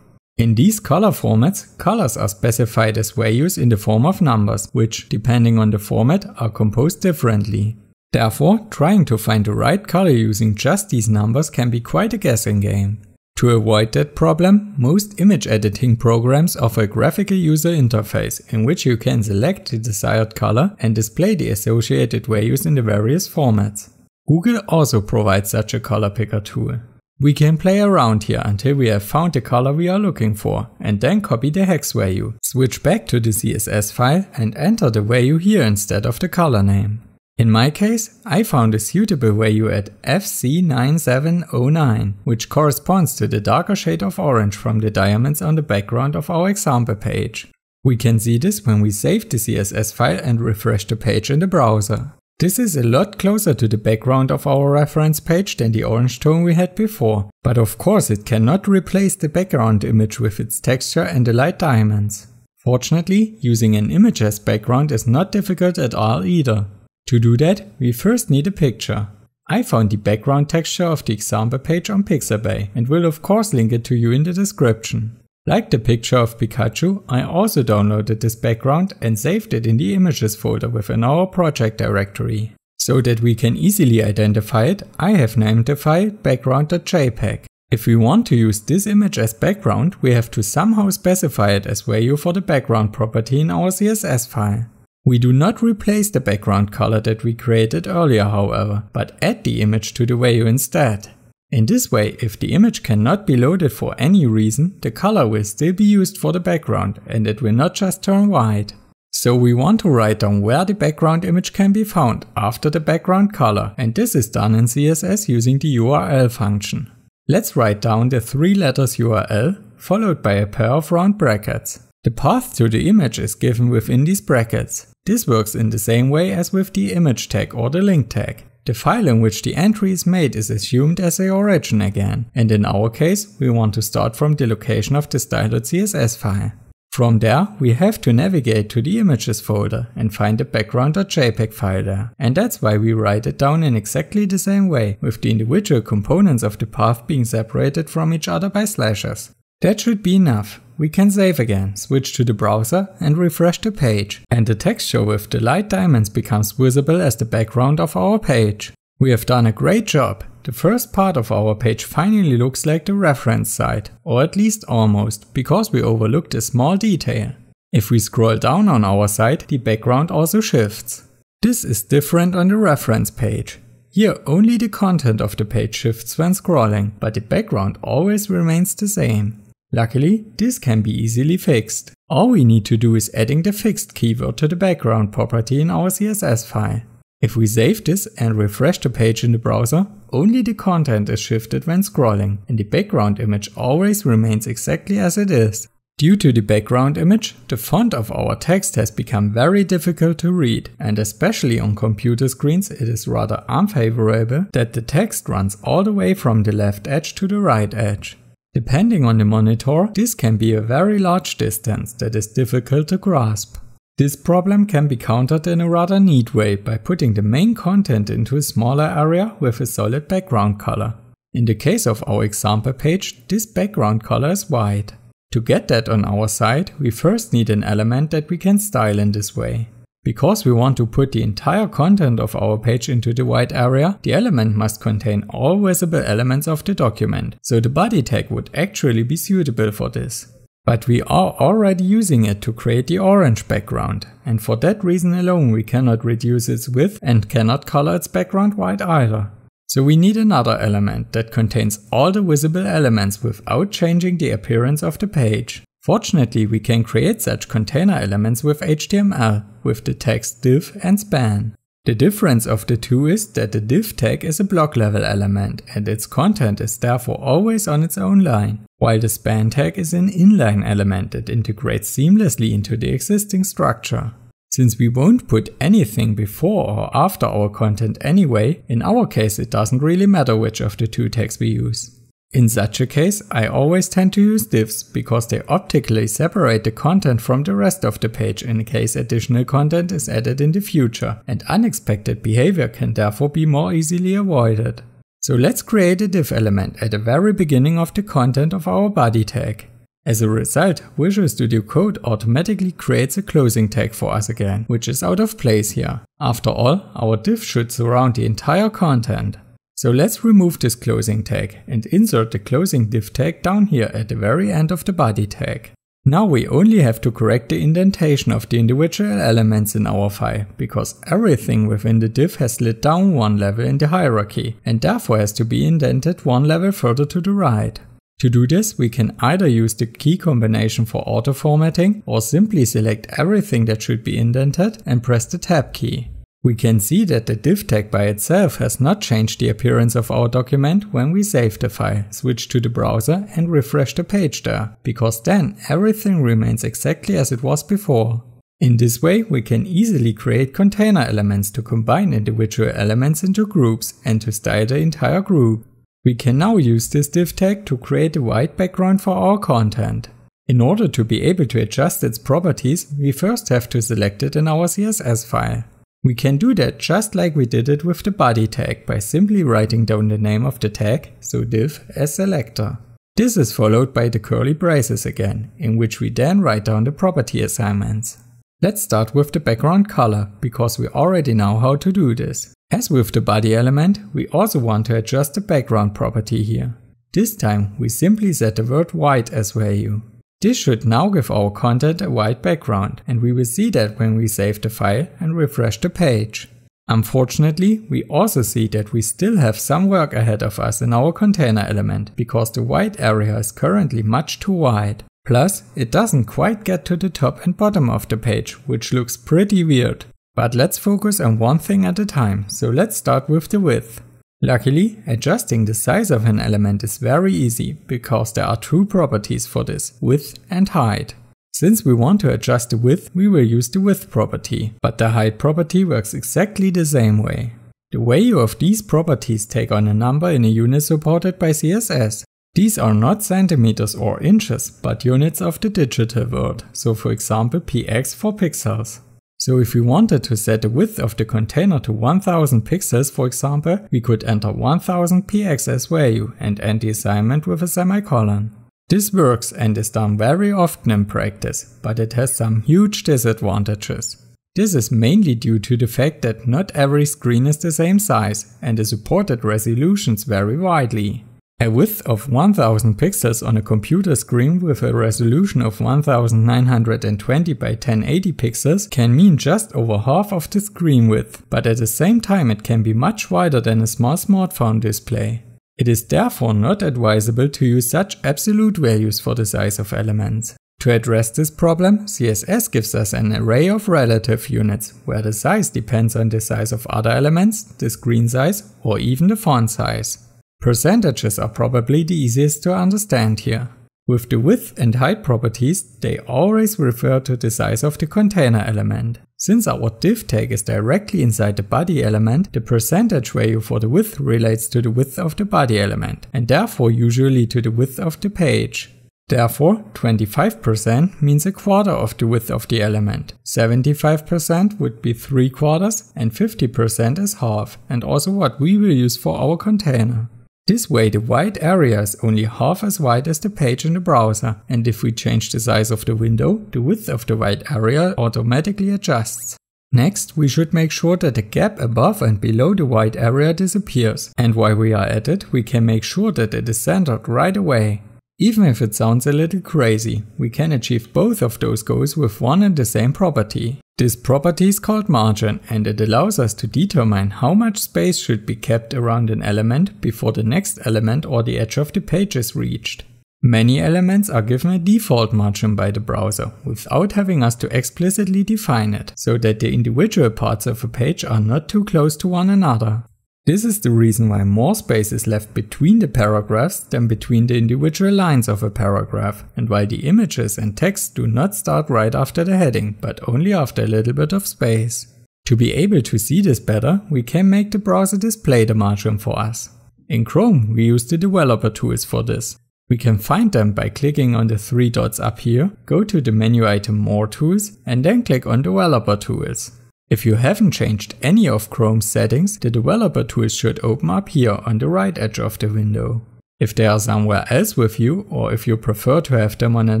In these color formats, colors are specified as values in the form of numbers, which, depending on the format, are composed differently. Therefore, trying to find the right color using just these numbers can be quite a guessing game. To avoid that problem, most image editing programs offer a graphical user interface in which you can select the desired color and display the associated values in the various formats. Google also provides such a color picker tool. We can play around here until we have found the color we are looking for and then copy the hex value. Switch back to the CSS file and enter the value here instead of the color name. In my case, I found a suitable value at FC9709, which corresponds to the darker shade of orange from the diamonds on the background of our example page. We can see this when we save the CSS file and refresh the page in the browser. This is a lot closer to the background of our reference page than the orange tone we had before, but of course it cannot replace the background image with its texture and the light diamonds. Fortunately, using an image as background is not difficult at all either. To do that, we first need a picture. I found the background texture of the example page on Pixabay and will of course link it to you in the description. Like the picture of Pikachu, I also downloaded this background and saved it in the images folder within our project directory. So that we can easily identify it, I have named the file background.jpg. If we want to use this image as background, we have to somehow specify it as value for the background property in our CSS file. We do not replace the background color that we created earlier however, but add the image to the value instead. In this way, if the image cannot be loaded for any reason, the color will still be used for the background and it will not just turn white. So we want to write down where the background image can be found after the background color and this is done in CSS using the URL function. Let's write down the three letters URL followed by a pair of round brackets. The path to the image is given within these brackets. This works in the same way as with the image tag or the link tag. The file in which the entry is made is assumed as the origin again, and in our case we want to start from the location of the style.css file. From there, we have to navigate to the images folder and find the background.jpg file there. And that's why we write it down in exactly the same way, with the individual components of the path being separated from each other by slashes. That should be enough. We can save again, switch to the browser and refresh the page. And the texture with the light diamonds becomes visible as the background of our page. We have done a great job. The first part of our page finally looks like the reference site, or at least almost, because we overlooked a small detail. If we scroll down on our site, the background also shifts. This is different on the reference page. Here only the content of the page shifts when scrolling, but the background always remains the same. Luckily, this can be easily fixed. All we need to do is adding the fixed keyword to the background property in our CSS file. If we save this and refresh the page in the browser, only the content is shifted when scrolling and the background image always remains exactly as it is. Due to the background image, the font of our text has become very difficult to read and especially on computer screens it is rather unfavorable that the text runs all the way from the left edge to the right edge. Depending on the monitor, this can be a very large distance that is difficult to grasp. This problem can be countered in a rather neat way by putting the main content into a smaller area with a solid background color. In the case of our example page, this background color is white. To get that on our side, we first need an element that we can style in this way. Because we want to put the entire content of our page into the white area, the element must contain all visible elements of the document, so the body tag would actually be suitable for this. But we are already using it to create the orange background, and for that reason alone we cannot reduce its width and cannot color its background white either. So we need another element that contains all the visible elements without changing the appearance of the page. Fortunately, we can create such container elements with HTML, with the tags div and span. The difference of the two is that the div tag is a block level element and its content is therefore always on its own line, while the span tag is an inline element that integrates seamlessly into the existing structure. Since we won't put anything before or after our content anyway, in our case it doesn't really matter which of the two tags we use. In such a case, I always tend to use divs because they optically separate the content from the rest of the page in case additional content is added in the future, and unexpected behavior can therefore be more easily avoided. So let's create a div element at the very beginning of the content of our body tag. As a result, Visual Studio Code automatically creates a closing tag for us again, which is out of place here. After all, our div should surround the entire content. So let's remove this closing tag and insert the closing div tag down here at the very end of the body tag. Now we only have to correct the indentation of the individual elements in our file, because everything within the div has slid down one level in the hierarchy and therefore has to be indented one level further to the right. To do this we can either use the key combination for auto formatting or simply select everything that should be indented and press the tab key. We can see that the div tag by itself has not changed the appearance of our document when we save the file, switch to the browser and refresh the page there, because then everything remains exactly as it was before. In this way we can easily create container elements to combine individual elements into groups and to style the entire group. We can now use this div tag to create a white background for our content. In order to be able to adjust its properties, we first have to select it in our CSS file. We can do that just like we did it with the body tag by simply writing down the name of the tag, so div as selector. This is followed by the curly braces again, in which we then write down the property assignments. Let's start with the background color, because we already know how to do this. As with the body element, we also want to adjust the background property here. This time we simply set the word white as value. This should now give our content a white background and we will see that when we save the file and refresh the page. Unfortunately, we also see that we still have some work ahead of us in our container element because the white area is currently much too wide. Plus, it doesn't quite get to the top and bottom of the page, which looks pretty weird. But let's focus on one thing at a time, so let's start with the width. Luckily, adjusting the size of an element is very easy, because there are two properties for this, width and height. Since we want to adjust the width, we will use the width property, but the height property works exactly the same way. The value of these properties take on a number in a unit supported by CSS. These are not centimeters or inches, but units of the digital world, so for example px for pixels. So if we wanted to set the width of the container to 1000 pixels for example, we could enter 1000 px as value and end the assignment with a semicolon. This works and is done very often in practice, but it has some huge disadvantages. This is mainly due to the fact that not every screen is the same size and the supported resolutions vary widely. A width of 1000 pixels on a computer screen with a resolution of 1920 by 1080 pixels can mean just over half of the screen width, but at the same time it can be much wider than a small smartphone display. It is therefore not advisable to use such absolute values for the size of elements. To address this problem, CSS gives us an array of relative units, where the size depends on the size of other elements, the screen size or even the font size. Percentages are probably the easiest to understand here. With the width and height properties, they always refer to the size of the container element. Since our div tag is directly inside the body element, the percentage value for the width relates to the width of the body element, and therefore usually to the width of the page. Therefore, 25% means a quarter of the width of the element, 75% would be 3 quarters and 50% is half and also what we will use for our container. This way the white area is only half as wide as the page in the browser and if we change the size of the window, the width of the white area automatically adjusts. Next, we should make sure that the gap above and below the white area disappears. And while we are at it, we can make sure that it is centered right away. Even if it sounds a little crazy, we can achieve both of those goals with one and the same property. This property is called margin and it allows us to determine how much space should be kept around an element before the next element or the edge of the page is reached. Many elements are given a default margin by the browser, without having us to explicitly define it, so that the individual parts of a page are not too close to one another. This is the reason why more space is left between the paragraphs than between the individual lines of a paragraph and why the images and text do not start right after the heading, but only after a little bit of space. To be able to see this better, we can make the browser display the margin for us. In Chrome, we use the developer tools for this. We can find them by clicking on the three dots up here, go to the menu item More Tools and then click on Developer Tools. If you haven't changed any of Chrome's settings, the developer tools should open up here on the right edge of the window. If they are somewhere else with you, or if you prefer to have them on a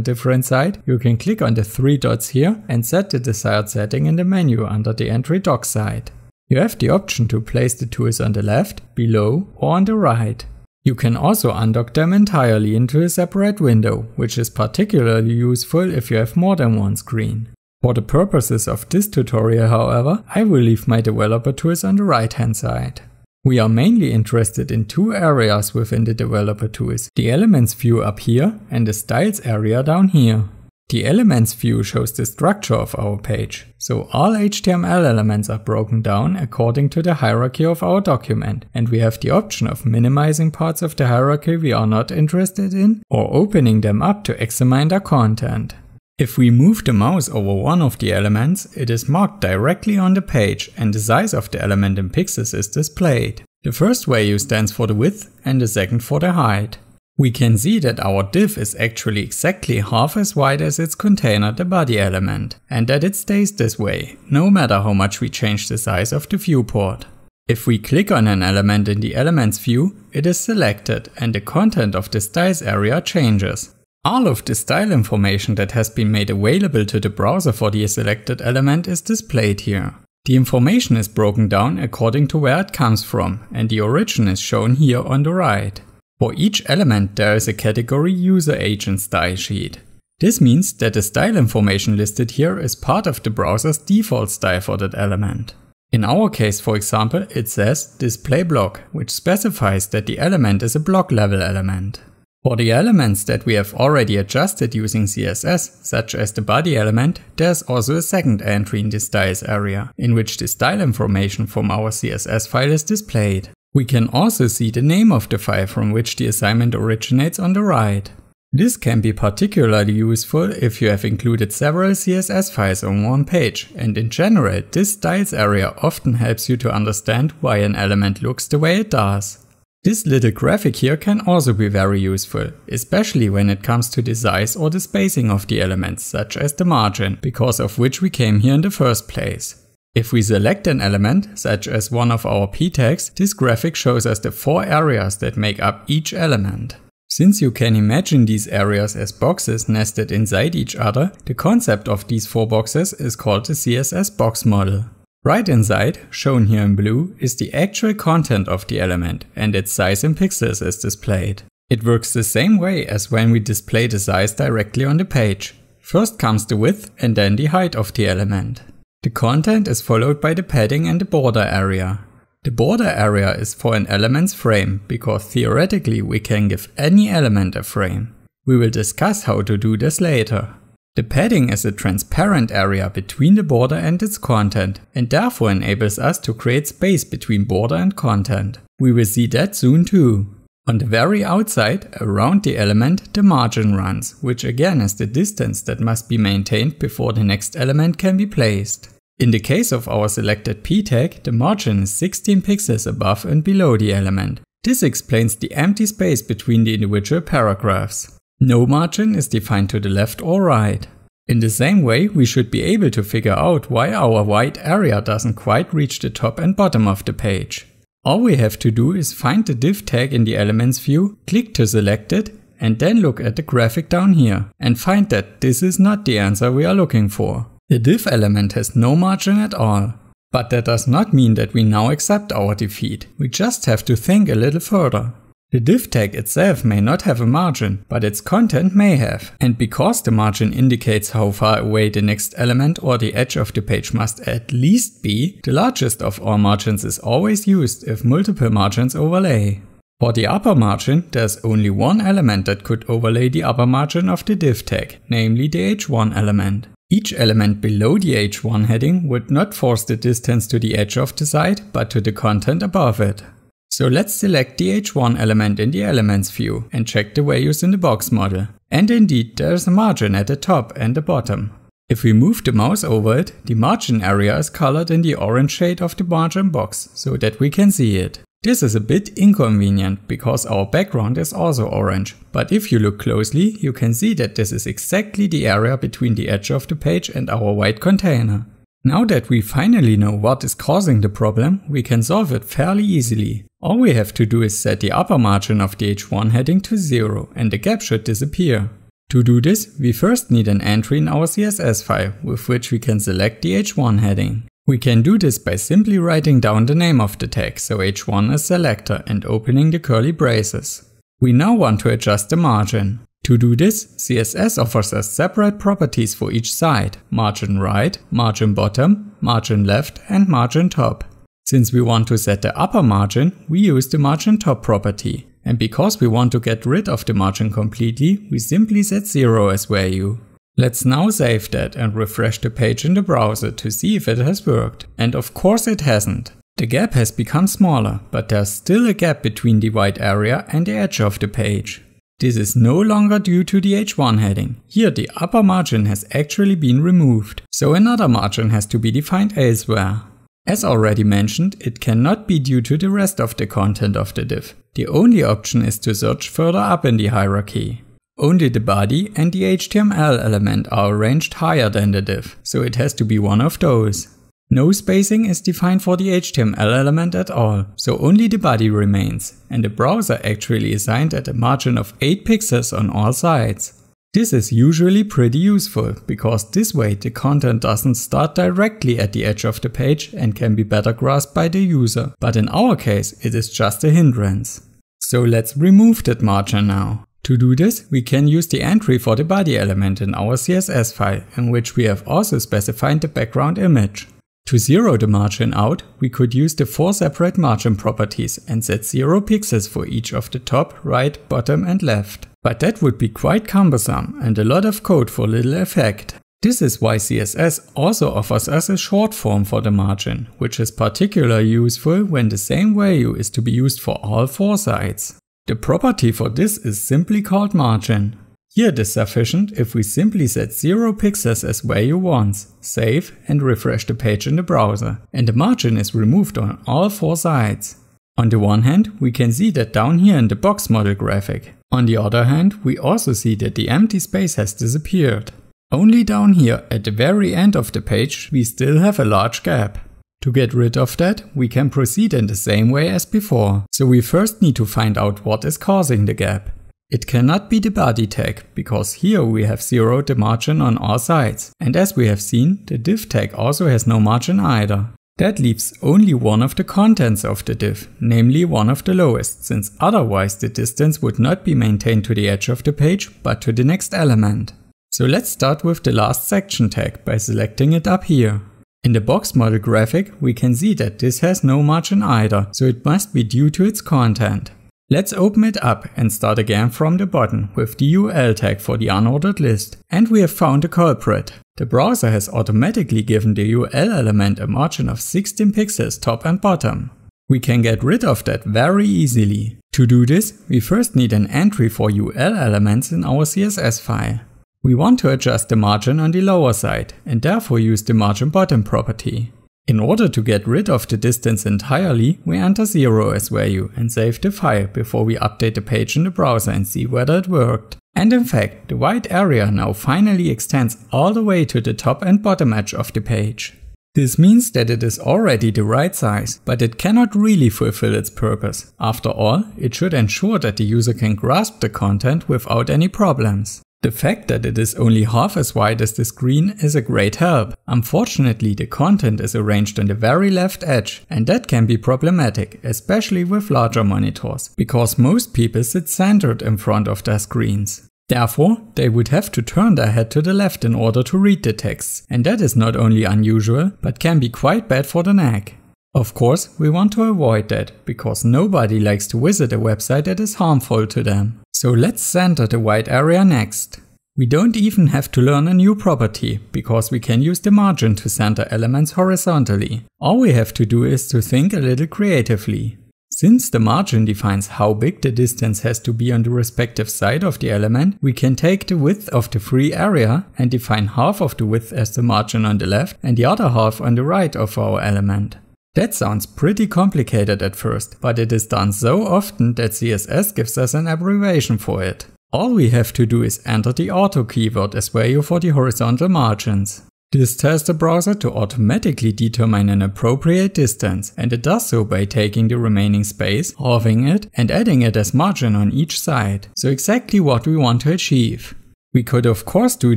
different side, you can click on the three dots here and set the desired setting in the menu under the entry dock side. You have the option to place the tools on the left, below or on the right. You can also undock them entirely into a separate window, which is particularly useful if you have more than one screen. For the purposes of this tutorial, however, I will leave my developer tools on the right hand side. We are mainly interested in two areas within the developer tools, the elements view up here and the styles area down here. The elements view shows the structure of our page, so all HTML elements are broken down according to the hierarchy of our document and we have the option of minimizing parts of the hierarchy we are not interested in or opening them up to examine their content. If we move the mouse over one of the elements, it is marked directly on the page and the size of the element in pixels is displayed. The first value stands for the width and the second for the height. We can see that our div is actually exactly half as wide as its container the body element and that it stays this way, no matter how much we change the size of the viewport. If we click on an element in the elements view, it is selected and the content of the styles area changes. All of the style information that has been made available to the browser for the selected element is displayed here. The information is broken down according to where it comes from and the origin is shown here on the right. For each element there is a category user agent style sheet. This means that the style information listed here is part of the browser's default style for that element. In our case, for example, it says display block, which specifies that the element is a block level element. For the elements that we have already adjusted using CSS, such as the body element, there's also a second entry in the styles area, in which the style information from our CSS file is displayed. We can also see the name of the file from which the assignment originates on the right. This can be particularly useful if you have included several CSS files on one page, and in general this styles area often helps you to understand why an element looks the way it does. This little graphic here can also be very useful, especially when it comes to the size or the spacing of the elements, such as the margin, because of which we came here in the first place. If we select an element, such as one of our p tags, this graphic shows us the four areas that make up each element. Since you can imagine these areas as boxes nested inside each other, the concept of these four boxes is called the CSS box model. Right inside, shown here in blue, is the actual content of the element and its size in pixels is displayed. It works the same way as when we display the size directly on the page. First comes the width and then the height of the element. The content is followed by the padding and the border area. The border area is for an element's frame because theoretically we can give any element a frame. We will discuss how to do this later. The padding is a transparent area between the border and its content, and therefore enables us to create space between border and content. We will see that soon too. On the very outside, around the element, the margin runs, which again is the distance that must be maintained before the next element can be placed. In the case of our selected p tag, the margin is 16 pixels above and below the element. This explains the empty space between the individual paragraphs. No margin is defined to the left or right. In the same way, we should be able to figure out why our white area doesn't quite reach the top and bottom of the page. All we have to do is find the div tag in the elements view, click to select it, and then look at the graphic down here and find that this is not the answer we are looking for. The div element has no margin at all. But that does not mean that we now accept our defeat. We just have to think a little further. The div tag itself may not have a margin, but its content may have. And because the margin indicates how far away the next element or the edge of the page must at least be, the largest of all margins is always used if multiple margins overlay. For the upper margin, there's only one element that could overlay the upper margin of the div tag, namely the h1 element. Each element below the h1 heading would not force the distance to the edge of the site, but to the content above it. So let's select the H1 element in the elements view and check the values in the box model. And indeed there's a margin at the top and the bottom. If we move the mouse over it, the margin area is colored in the orange shade of the margin box so that we can see it. This is a bit inconvenient because our background is also orange, but if you look closely you can see that this is exactly the area between the edge of the page and our white container. Now that we finally know what is causing the problem, we can solve it fairly easily. All we have to do is set the upper margin of the H1 heading to 0 and the gap should disappear. To do this, we first need an entry in our CSS file, with which we can select the H1 heading. We can do this by simply writing down the name of the tag, so H1 is selector and opening the curly braces. We now want to adjust the margin. To do this, CSS offers us separate properties for each side, margin right, margin bottom, margin left and margin top. Since we want to set the upper margin, we use the margin top property. And because we want to get rid of the margin completely, we simply set 0 as value. Let's now save that and refresh the page in the browser to see if it has worked. And of course it hasn't. The gap has become smaller, but there's still a gap between the white area and the edge of the page. This is no longer due to the H1 heading. Here the upper margin has actually been removed, so another margin has to be defined elsewhere. As already mentioned, it cannot be due to the rest of the content of the div. The only option is to search further up in the hierarchy. Only the body and the HTML element are arranged higher than the div, so it has to be one of those. No spacing is defined for the HTML element at all, so only the body remains, and the browser actually assigned at a margin of 8 pixels on all sides. This is usually pretty useful, because this way the content doesn't start directly at the edge of the page and can be better grasped by the user, but in our case it is just a hindrance. So let's remove that margin now. To do this, we can use the entry for the body element in our CSS file, in which we have also specified the background image. To zero the margin out, we could use the four separate margin properties and set zero pixels for each of the top, right, bottom and left. But that would be quite cumbersome and a lot of code for little effect. This is why CSS also offers us a short form for the margin, which is particularly useful when the same value is to be used for all four sides. The property for this is simply called margin. Here it is sufficient if we simply set 0 pixels as value once, save and refresh the page in the browser, and the margin is removed on all 4 sides. On the one hand, we can see that down here in the box model graphic. On the other hand, we also see that the empty space has disappeared. Only down here at the very end of the page we still have a large gap. To get rid of that, we can proceed in the same way as before. So we first need to find out what is causing the gap. It cannot be the body tag, because here we have zeroed the margin on all sides. And as we have seen, the div tag also has no margin either. That leaves only one of the contents of the div, namely one of the lowest, since otherwise the distance would not be maintained to the edge of the page, but to the next element. So let's start with the last section tag by selecting it up here. In the box model graphic, we can see that this has no margin either, so it must be due to its content. Let's open it up and start again from the bottom with the UL tag for the unordered list. And we have found the culprit. The browser has automatically given the UL element a margin of 16 pixels top and bottom. We can get rid of that very easily. To do this, we first need an entry for UL elements in our CSS file. We want to adjust the margin on the lower side and therefore use the margin bottom property. In order to get rid of the distance entirely, we enter 0 as value and save the file before we update the page in the browser and see whether it worked. And in fact, the white area now finally extends all the way to the top and bottom edge of the page. This means that it is already the right size, but it cannot really fulfill its purpose. After all, it should ensure that the user can grasp the content without any problems. The fact that it is only half as wide as the screen is a great help. Unfortunately, the content is arranged on the very left edge and that can be problematic, especially with larger monitors, because most people sit centered in front of their screens. Therefore, they would have to turn their head to the left in order to read the text, and that is not only unusual, but can be quite bad for the neck. Of course, we want to avoid that, because nobody likes to visit a website that is harmful to them. So let's center the white area next. We don't even have to learn a new property, because we can use the margin to center elements horizontally. All we have to do is to think a little creatively. Since the margin defines how big the distance has to be on the respective side of the element, we can take the width of the free area and define half of the width as the margin on the left and the other half on the right of our element. That sounds pretty complicated at first, but it is done so often that CSS gives us an abbreviation for it. All we have to do is enter the auto keyword as value for the horizontal margins. This tells the browser to automatically determine an appropriate distance and it does so by taking the remaining space, halving it and adding it as margin on each side. So exactly what we want to achieve. We could of course do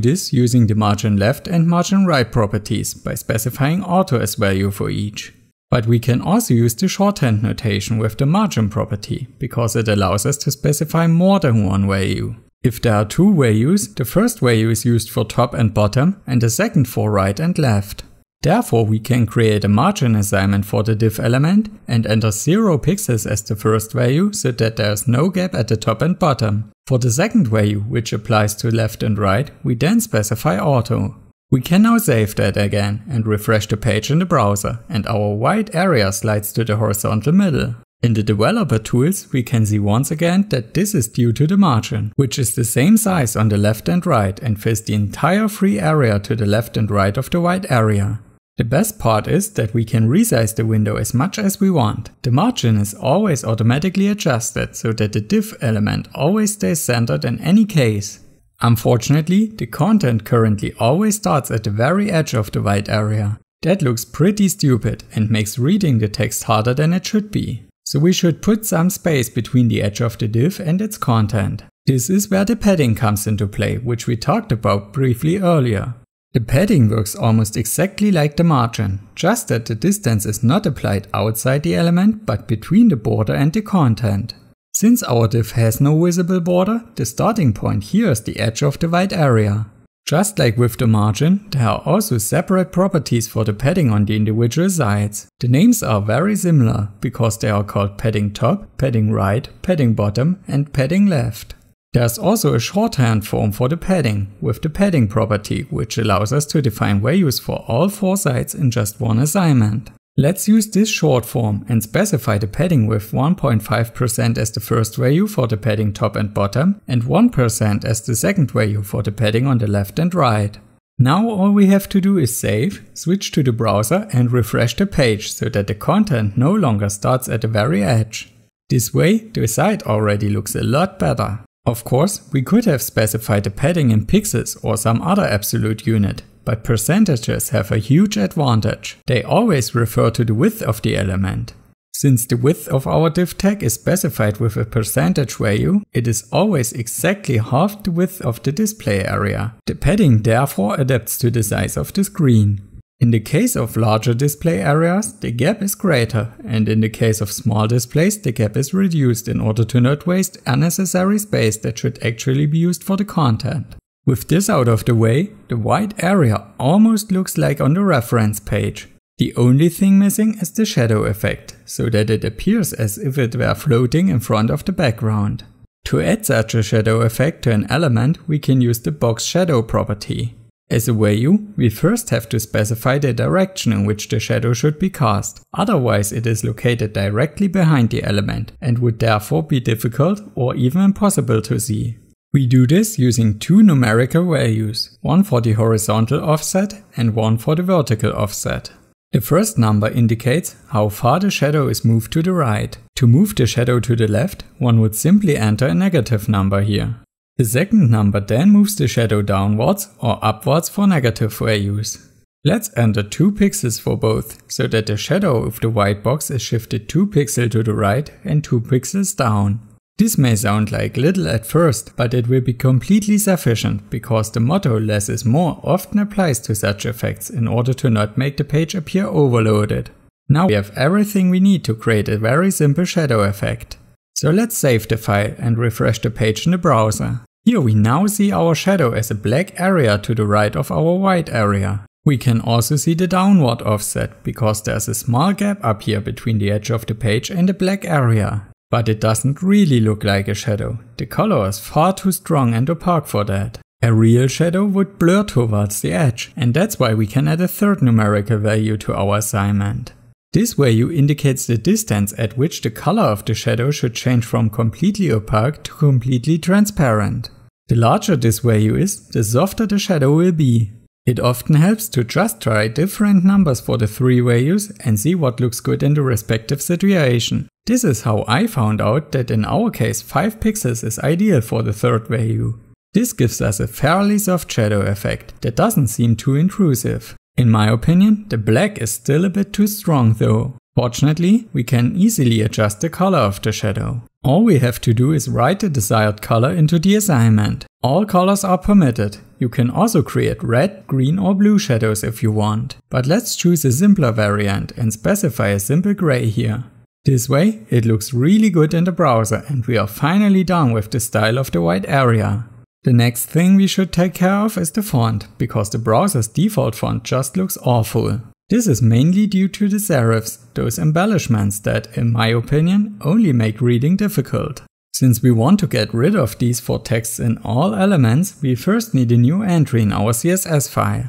this using the margin left and margin right properties by specifying auto as value for each. But we can also use the shorthand notation with the margin property, because it allows us to specify more than one value. If there are two values, the first value is used for top and bottom and the second for right and left. Therefore we can create a margin assignment for the div element and enter 0 pixels as the first value so that there is no gap at the top and bottom. For the second value, which applies to left and right, we then specify auto. We can now save that again and refresh the page in the browser and our white area slides to the horizontal middle. In the developer tools we can see once again that this is due to the margin, which is the same size on the left and right and fills the entire free area to the left and right of the white area. The best part is that we can resize the window as much as we want. The margin is always automatically adjusted so that the div element always stays centered in any case. Unfortunately, the content currently always starts at the very edge of the white area. That looks pretty stupid and makes reading the text harder than it should be. So we should put some space between the edge of the div and its content. This is where the padding comes into play, which we talked about briefly earlier. The padding works almost exactly like the margin, just that the distance is not applied outside the element but between the border and the content. Since our div has no visible border, the starting point here is the edge of the white area. Just like with the margin, there are also separate properties for the padding on the individual sides. The names are very similar, because they are called padding top, padding right, padding bottom and padding left. There's also a shorthand form for the padding, with the padding property, which allows us to define values for all four sides in just one assignment. Let's use this short form and specify the padding width 1.5% as the first value for the padding top and bottom and 1% as the second value for the padding on the left and right. Now all we have to do is save, switch to the browser and refresh the page so that the content no longer starts at the very edge. This way the site already looks a lot better. Of course, we could have specified the padding in pixels or some other absolute unit, but percentages have a huge advantage. They always refer to the width of the element. Since the width of our div tag is specified with a percentage value, it is always exactly half the width of the display area. The padding therefore adapts to the size of the screen. In the case of larger display areas, the gap is greater, and in the case of small displays, the gap is reduced in order to not waste unnecessary space that should actually be used for the content. With this out of the way, the white area almost looks like on the reference page. The only thing missing is the shadow effect, so that it appears as if it were floating in front of the background. To add such a shadow effect to an element, we can use the box shadow property. As a value, we first have to specify the direction in which the shadow should be cast, otherwise it is located directly behind the element and would therefore be difficult or even impossible to see. We do this using two numerical values, one for the horizontal offset and one for the vertical offset. The first number indicates how far the shadow is moved to the right. To move the shadow to the left, one would simply enter a negative number here. The second number then moves the shadow downwards or upwards for negative values. Let's enter 2 pixels for both, so that the shadow of the white box is shifted 2 pixels to the right and 2 pixels down. This may sound like little at first, but it will be completely sufficient because the motto less is more often applies to such effects in order to not make the page appear overloaded. Now we have everything we need to create a very simple shadow effect. So let's save the file and refresh the page in the browser. Here we now see our shadow as a black area to the right of our white area. We can also see the downward offset because there's a small gap up here between the edge of the page and the black area. But it doesn't really look like a shadow. The color is far too strong and opaque for that. A real shadow would blur towards the edge, and that's why we can add a third numerical value to our assignment. This value indicates the distance at which the color of the shadow should change from completely opaque to completely transparent. The larger this value is, the softer the shadow will be. It often helps to just try different numbers for the three values and see what looks good in the respective situation. This is how I found out that in our case 5 pixels is ideal for the third value. This gives us a fairly soft shadow effect that doesn't seem too intrusive. In my opinion, the black is still a bit too strong though. Fortunately, we can easily adjust the color of the shadow. All we have to do is write the desired color into the assignment. All colors are permitted. You can also create red, green or blue shadows if you want. But let's choose a simpler variant and specify a simple gray here. This way it looks really good in the browser and we are finally done with the style of the white area. The next thing we should take care of is the font, because the browser's default font just looks awful. This is mainly due to the serifs, those embellishments that, in my opinion, only make reading difficult. Since we want to get rid of these for texts in all elements, we first need a new entry in our CSS file.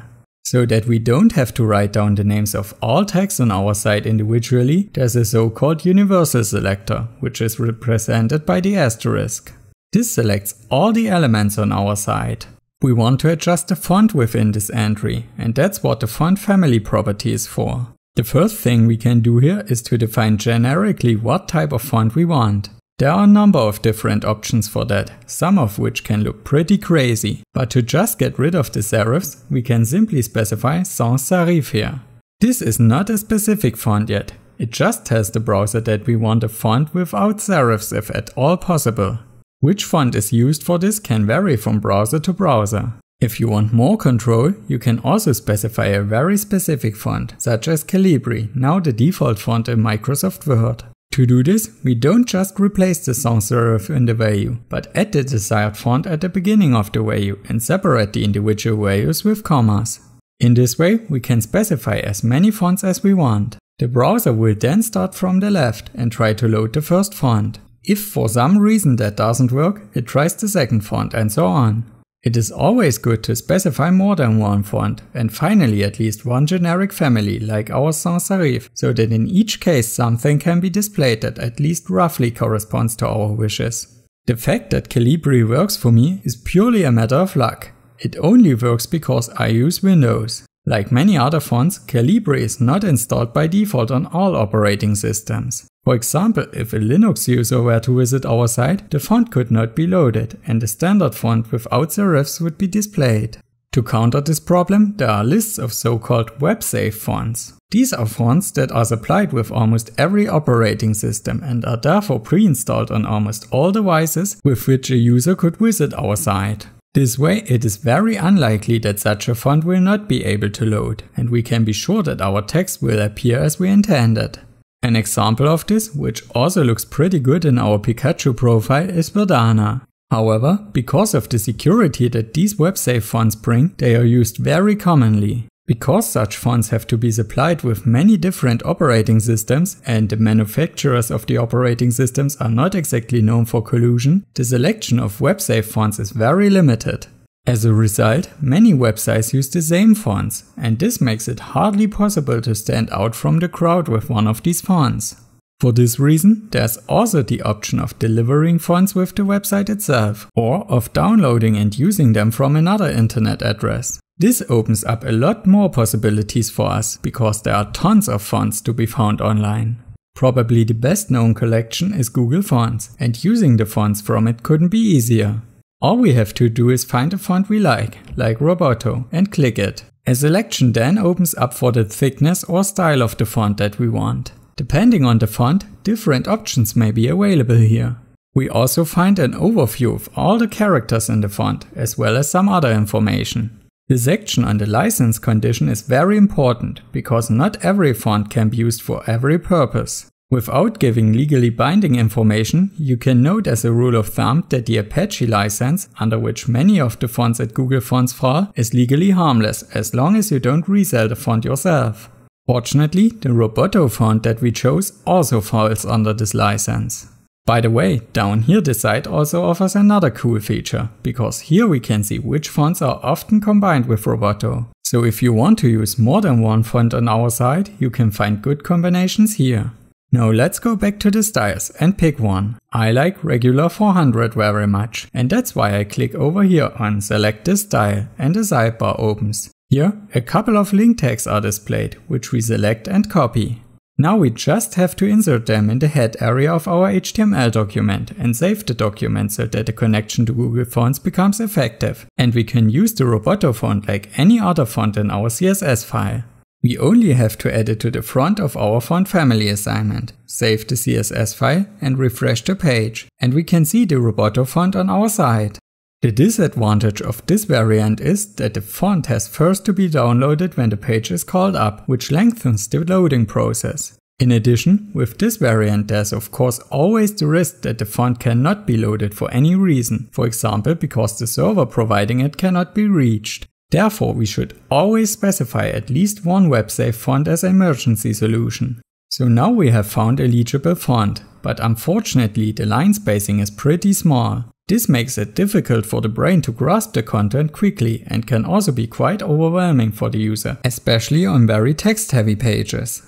So that we don't have to write down the names of all tags on our site individually, there's a so-called universal selector, which is represented by the asterisk. This selects all the elements on our site. We want to adjust the font within this entry, and that's what the font family property is for. The first thing we can do here is to define generically what type of font we want. There are a number of different options for that, some of which can look pretty crazy. But to just get rid of the serifs, we can simply specify sans serif here. This is not a specific font yet. It just tells the browser that we want a font without serifs if at all possible. Which font is used for this can vary from browser to browser. If you want more control, you can also specify a very specific font, such as Calibri, now the default font in Microsoft Word. To do this, we don't just replace the sans serif in the value, but add the desired font at the beginning of the value and separate the individual values with commas. In this way, we can specify as many fonts as we want. The browser will then start from the left and try to load the first font. If for some reason that doesn't work, it tries the second font and so on. It is always good to specify more than one font, and finally at least one generic family, like our sans serif, so that in each case something can be displayed that at least roughly corresponds to our wishes. The fact that Calibri works for me is purely a matter of luck. It only works because I use Windows. Like many other fonts, Calibri is not installed by default on all operating systems. For example, if a Linux user were to visit our site, the font could not be loaded and the standard font without serifs would be displayed. To counter this problem, there are lists of so-called WebSafe fonts. These are fonts that are supplied with almost every operating system and are therefore pre-installed on almost all devices with which a user could visit our site. This way it is very unlikely that such a font will not be able to load, and we can be sure that our text will appear as we intended. An example of this, which also looks pretty good in our Pikachu profile, is Verdana. However, because of the security that these WebSafe fonts bring, they are used very commonly. Because such fonts have to be supplied with many different operating systems and the manufacturers of the operating systems are not exactly known for collusion, the selection of WebSafe fonts is very limited. As a result, many websites use the same fonts, and this makes it hardly possible to stand out from the crowd with one of these fonts. For this reason, there's also the option of delivering fonts with the website itself, or of downloading and using them from another internet address. This opens up a lot more possibilities for us, because there are tons of fonts to be found online. Probably the best known collection is Google Fonts, and using the fonts from it couldn't be easier. All we have to do is find a font we like, like Roboto, and click it. A selection then opens up for the thickness or style of the font that we want. Depending on the font, different options may be available here. We also find an overview of all the characters in the font, as well as some other information. The section on the license condition is very important, because not every font can be used for every purpose. Without giving legally binding information, you can note as a rule of thumb that the Apache license, under which many of the fonts at Google Fonts fall, is legally harmless as long as you don't resell the font yourself. Fortunately, the Roboto font that we chose also falls under this license. By the way, down here the site also offers another cool feature, because here we can see which fonts are often combined with Roboto. So if you want to use more than one font on our site, you can find good combinations here. Now let's go back to the styles and pick one. I like regular 400 very much and that's why I click over here on select this style and the sidebar opens. Here a couple of link tags are displayed which we select and copy. Now we just have to insert them in the head area of our HTML document and save the document so that the connection to Google Fonts becomes effective. And we can use the Roboto font like any other font in our CSS file. We only have to add it to the front of our font family assignment, save the CSS file and refresh the page, and we can see the Roboto font on our side. The disadvantage of this variant is that the font has first to be downloaded when the page is called up, which lengthens the loading process. In addition, with this variant there's of course always the risk that the font cannot be loaded for any reason, for example because the server providing it cannot be reached. Therefore, we should always specify at least one WebSafe font as emergency solution. So now we have found a legible font, but unfortunately the line spacing is pretty small. This makes it difficult for the brain to grasp the content quickly and can also be quite overwhelming for the user, especially on very text heavy pages.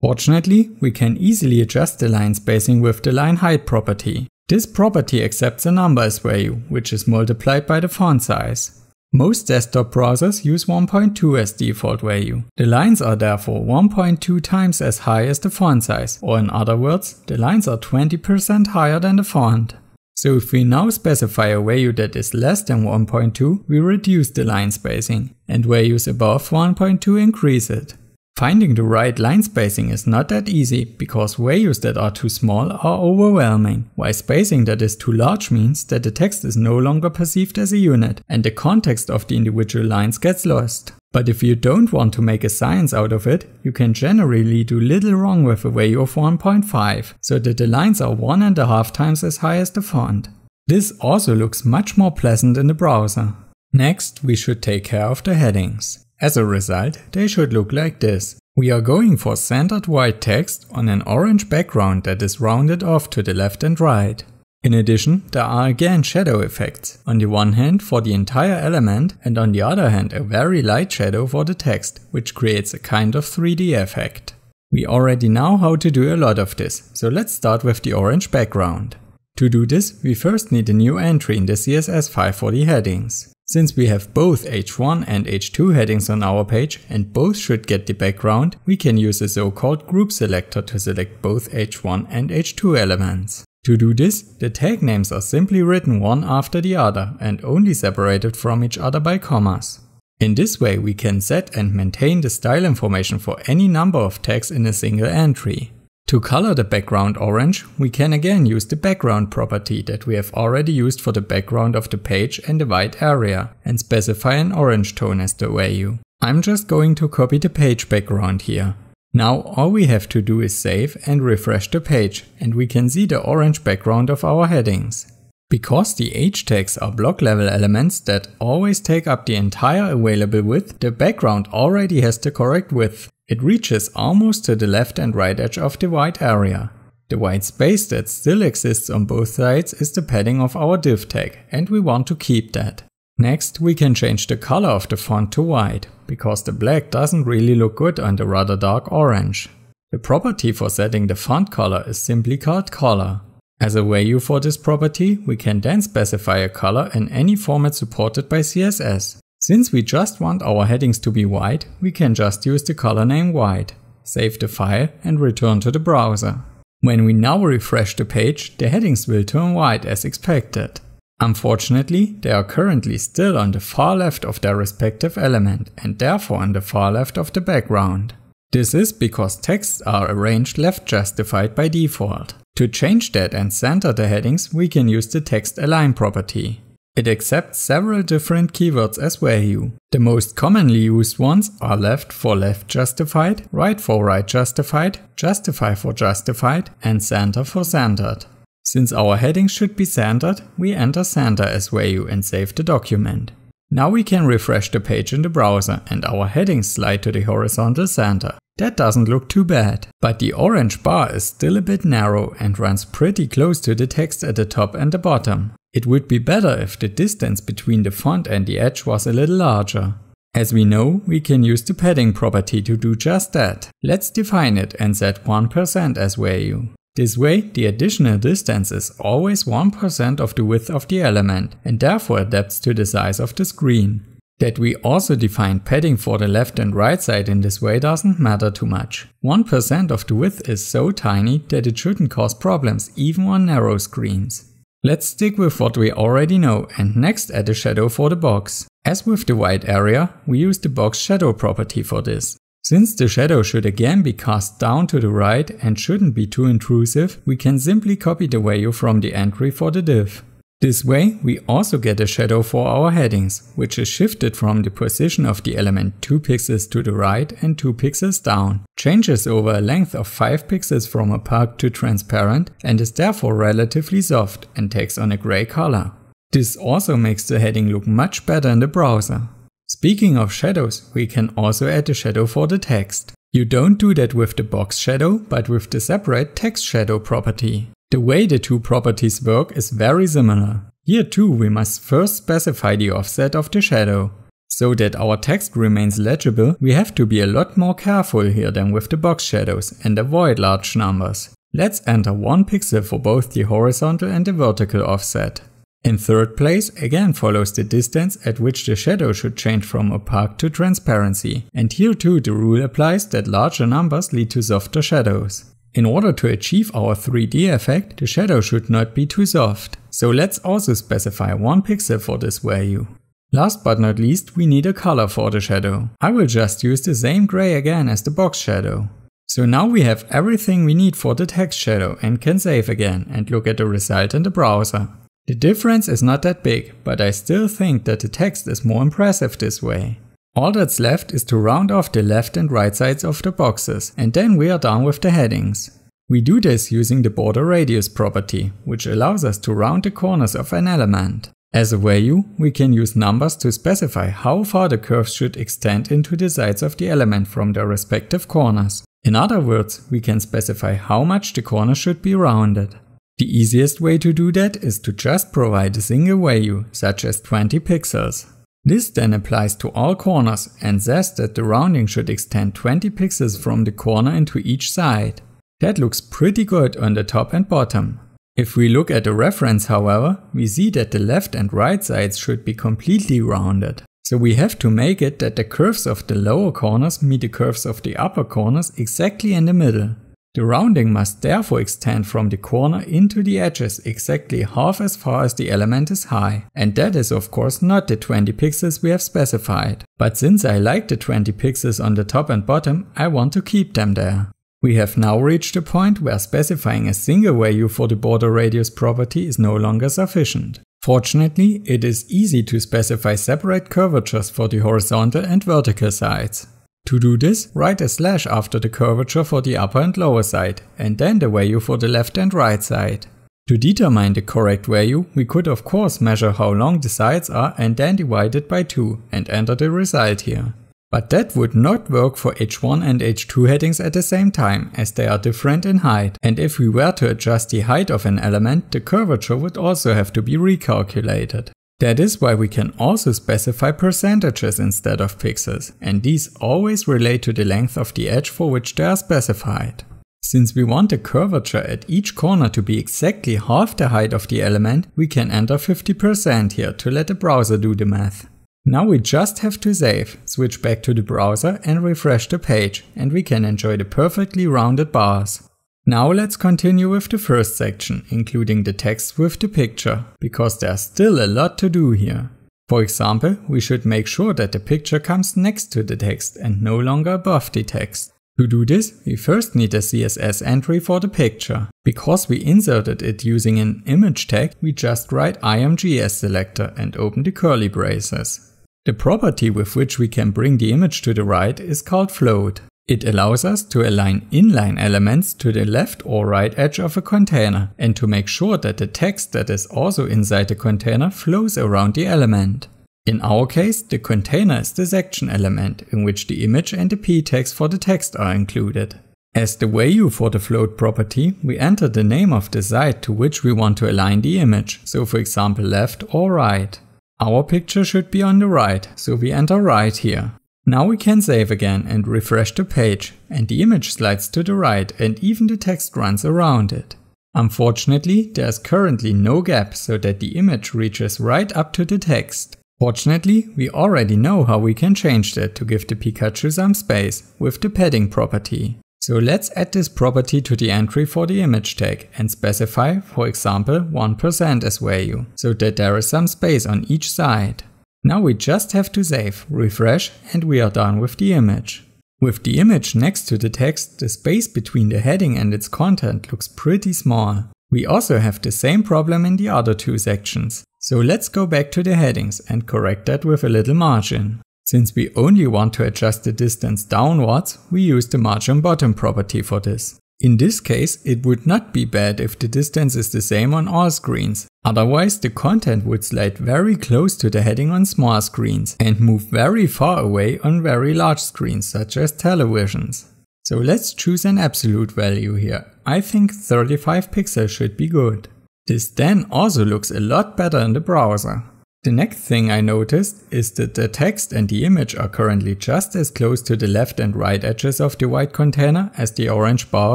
Fortunately, we can easily adjust the line spacing with the line height property. This property accepts a numbers value, which is multiplied by the font size. Most desktop browsers use 1.2 as default value. The lines are therefore 1.2 times as high as the font size, or in other words, the lines are 20% higher than the font. So if we now specify a value that is less than 1.2, we reduce the line spacing, and values above 1.2 increase it. Finding the right line spacing is not that easy, because values that are too small are overwhelming, while spacing that is too large means that the text is no longer perceived as a unit, and the context of the individual lines gets lost. But if you don't want to make a science out of it, you can generally do little wrong with a value of 1.5, so that the lines are one and a half times as high as the font. This also looks much more pleasant in the browser. Next, we should take care of the headings. As a result, they should look like this. We are going for centered white text on an orange background that is rounded off to the left and right. In addition, there are again shadow effects, on the one hand for the entire element and on the other hand a very light shadow for the text, which creates a kind of 3D effect. We already know how to do a lot of this, so let's start with the orange background. To do this, we first need a new entry in the CSS file for the headings. Since we have both h1 and h2 headings on our page and both should get the background, we can use a so-called group selector to select both h1 and h2 elements. To do this, the tag names are simply written one after the other and only separated from each other by commas. In this way we can set and maintain the style information for any number of tags in a single entry. To color the background orange, we can again use the background property that we have already used for the background of the page and the white area, and specify an orange tone as the value. I'm just going to copy the page background here. Now all we have to do is save and refresh the page, and we can see the orange background of our headings. Because the H tags are block level elements that always take up the entire available width, the background already has the correct width. It reaches almost to the left and right edge of the white area. The white space that still exists on both sides is the padding of our div tag and we want to keep that. Next we can change the color of the font to white, because the black doesn't really look good on the rather dark orange. The property for setting the font color is simply called color. As a value for this property, we can then specify a color in any format supported by CSS. Since we just want our headings to be white, we can just use the color name white, save the file and return to the browser. When we now refresh the page, the headings will turn white as expected. Unfortunately, they are currently still on the far left of their respective element and therefore on the far left of the background. This is because texts are arranged left justified by default. To change that and center the headings, we can use the text align property. It accepts several different keywords as value. The most commonly used ones are left for left justified, right for right justified, justify for justified and center for centered. Since our heading should be centered, we enter center as value and save the document. Now we can refresh the page in the browser and our headings slide to the horizontal center. That doesn't look too bad, but the orange bar is still a bit narrow and runs pretty close to the text at the top and the bottom. It would be better if the distance between the font and the edge was a little larger. As we know, we can use the padding property to do just that. Let's define it and set 1% as value. This way, the additional distance is always 1% of the width of the element and therefore adapts to the size of the screen. That we also define padding for the left and right side in this way doesn't matter too much. 1% of the width is so tiny that it shouldn't cause problems even on narrow screens. Let's stick with what we already know and next add a shadow for the box. As with the white area, we use the box shadow property for this. Since the shadow should again be cast down to the right and shouldn't be too intrusive, we can simply copy the value from the entry for the div. This way we also get a shadow for our headings, which is shifted from the position of the element 2 pixels to the right and 2 pixels down, changes over a length of 5 pixels from opaque to transparent and is therefore relatively soft and takes on a grey color. This also makes the heading look much better in the browser. Speaking of shadows, we can also add a shadow for the text. You don't do that with the box shadow, but with the separate text shadow property. The way the two properties work is very similar. Here too we must first specify the offset of the shadow. So that our text remains legible, we have to be a lot more careful here than with the box shadows and avoid large numbers. Let's enter 1 pixel for both the horizontal and the vertical offset. In third place again follows the distance at which the shadow should change from opaque to transparency. And here too the rule applies that larger numbers lead to softer shadows. In order to achieve our 3D effect, the shadow should not be too soft. So let's also specify 1 pixel for this value. Last but not least, we need a color for the shadow. I will just use the same gray again as the box shadow. So now we have everything we need for the text shadow and can save again and look at the result in the browser. The difference is not that big, but I still think that the text is more impressive this way. All that's left is to round off the left and right sides of the boxes and then we are done with the headings. We do this using the border radius property, which allows us to round the corners of an element. As a value, we can use numbers to specify how far the curves should extend into the sides of the element from their respective corners. In other words, we can specify how much the corner should be rounded. The easiest way to do that is to just provide a single value, such as 20 pixels. This then applies to all corners and says that the rounding should extend 20 pixels from the corner into each side. That looks pretty good on the top and bottom. If we look at the reference however, we see that the left and right sides should be completely rounded. So we have to make it that the curves of the lower corners meet the curves of the upper corners exactly in the middle. The rounding must therefore extend from the corner into the edges exactly half as far as the element is high. And that is of course not the 20 pixels we have specified. But since I like the 20 pixels on the top and bottom, I want to keep them there. We have now reached a point where specifying a single value for the border radius property is no longer sufficient. Fortunately, it is easy to specify separate curvatures for the horizontal and vertical sides. To do this, write a slash after the curvature for the upper and lower side, and then the value for the left and right side. To determine the correct value, we could of course measure how long the sides are and then divide it by 2 and enter the result here. But that would not work for h1 and h2 headings at the same time, as they are different in height, and if we were to adjust the height of an element, the curvature would also have to be recalculated. That is why we can also specify percentages instead of pixels, and these always relate to the length of the edge for which they are specified. Since we want the curvature at each corner to be exactly half the height of the element, we can enter 50% here to let the browser do the math. Now we just have to save, switch back to the browser and refresh the page, and we can enjoy the perfectly rounded bars. Now let's continue with the first section, including the text with the picture, because there's still a lot to do here. For example, we should make sure that the picture comes next to the text and no longer above the text. To do this, we first need a CSS entry for the picture. Because we inserted it using an image tag, we just write img as selector and open the curly braces. The property with which we can bring the image to the right is called float. It allows us to align inline elements to the left or right edge of a container and to make sure that the text that is also inside the container flows around the element. In our case, the container is the section element in which the image and the p text for the text are included. As the value for the float property, we enter the name of the site to which we want to align the image, so for example left or right. Our picture should be on the right, so we enter right here. Now we can save again and refresh the page and the image slides to the right and even the text runs around it. Unfortunately, there's currently no gap so that the image reaches right up to the text. Fortunately, we already know how we can change that to give the Pikachu some space with the padding property. So let's add this property to the entry for the image tag and specify, for example, 1% as value, so that there is some space on each side. Now we just have to save, refresh and we are done with the image. With the image next to the text, the space between the heading and its content looks pretty small. We also have the same problem in the other two sections. So let's go back to the headings and correct that with a little margin. Since we only want to adjust the distance downwards, we use the margin bottom property for this. In this case, it would not be bad if the distance is the same on all screens, Otherwise the content would slide very close to the heading on small screens and move very far away on very large screens such as televisions. So let's choose an absolute value here. I think 35 pixels should be good. This then also looks a lot better in the browser. The next thing I noticed is that the text and the image are currently just as close to the left and right edges of the white container as the orange bar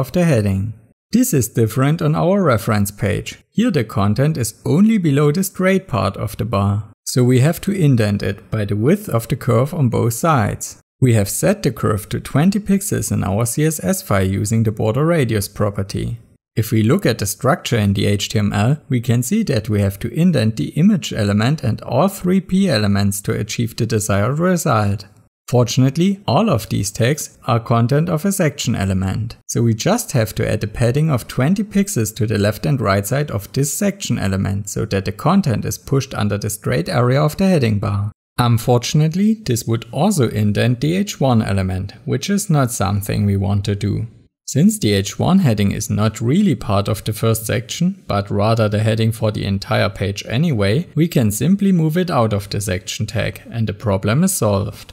of the heading. This is different on our reference page. Here the content is only below the straight part of the bar. So we have to indent it by the width of the curve on both sides. We have set the curve to 20 pixels in our CSS file using the border radius property. If we look at the structure in the HTML, we can see that we have to indent the image element and all three p elements to achieve the desired result. Fortunately, all of these tags are content of a section element. So we just have to add a padding of 20 pixels to the left and right side of this section element so that the content is pushed under the straight area of the heading bar. Unfortunately, this would also indent the h1 element, which is not something we want to do. Since the h1 heading is not really part of the first section, but rather the heading for the entire page anyway, we can simply move it out of the section tag and the problem is solved.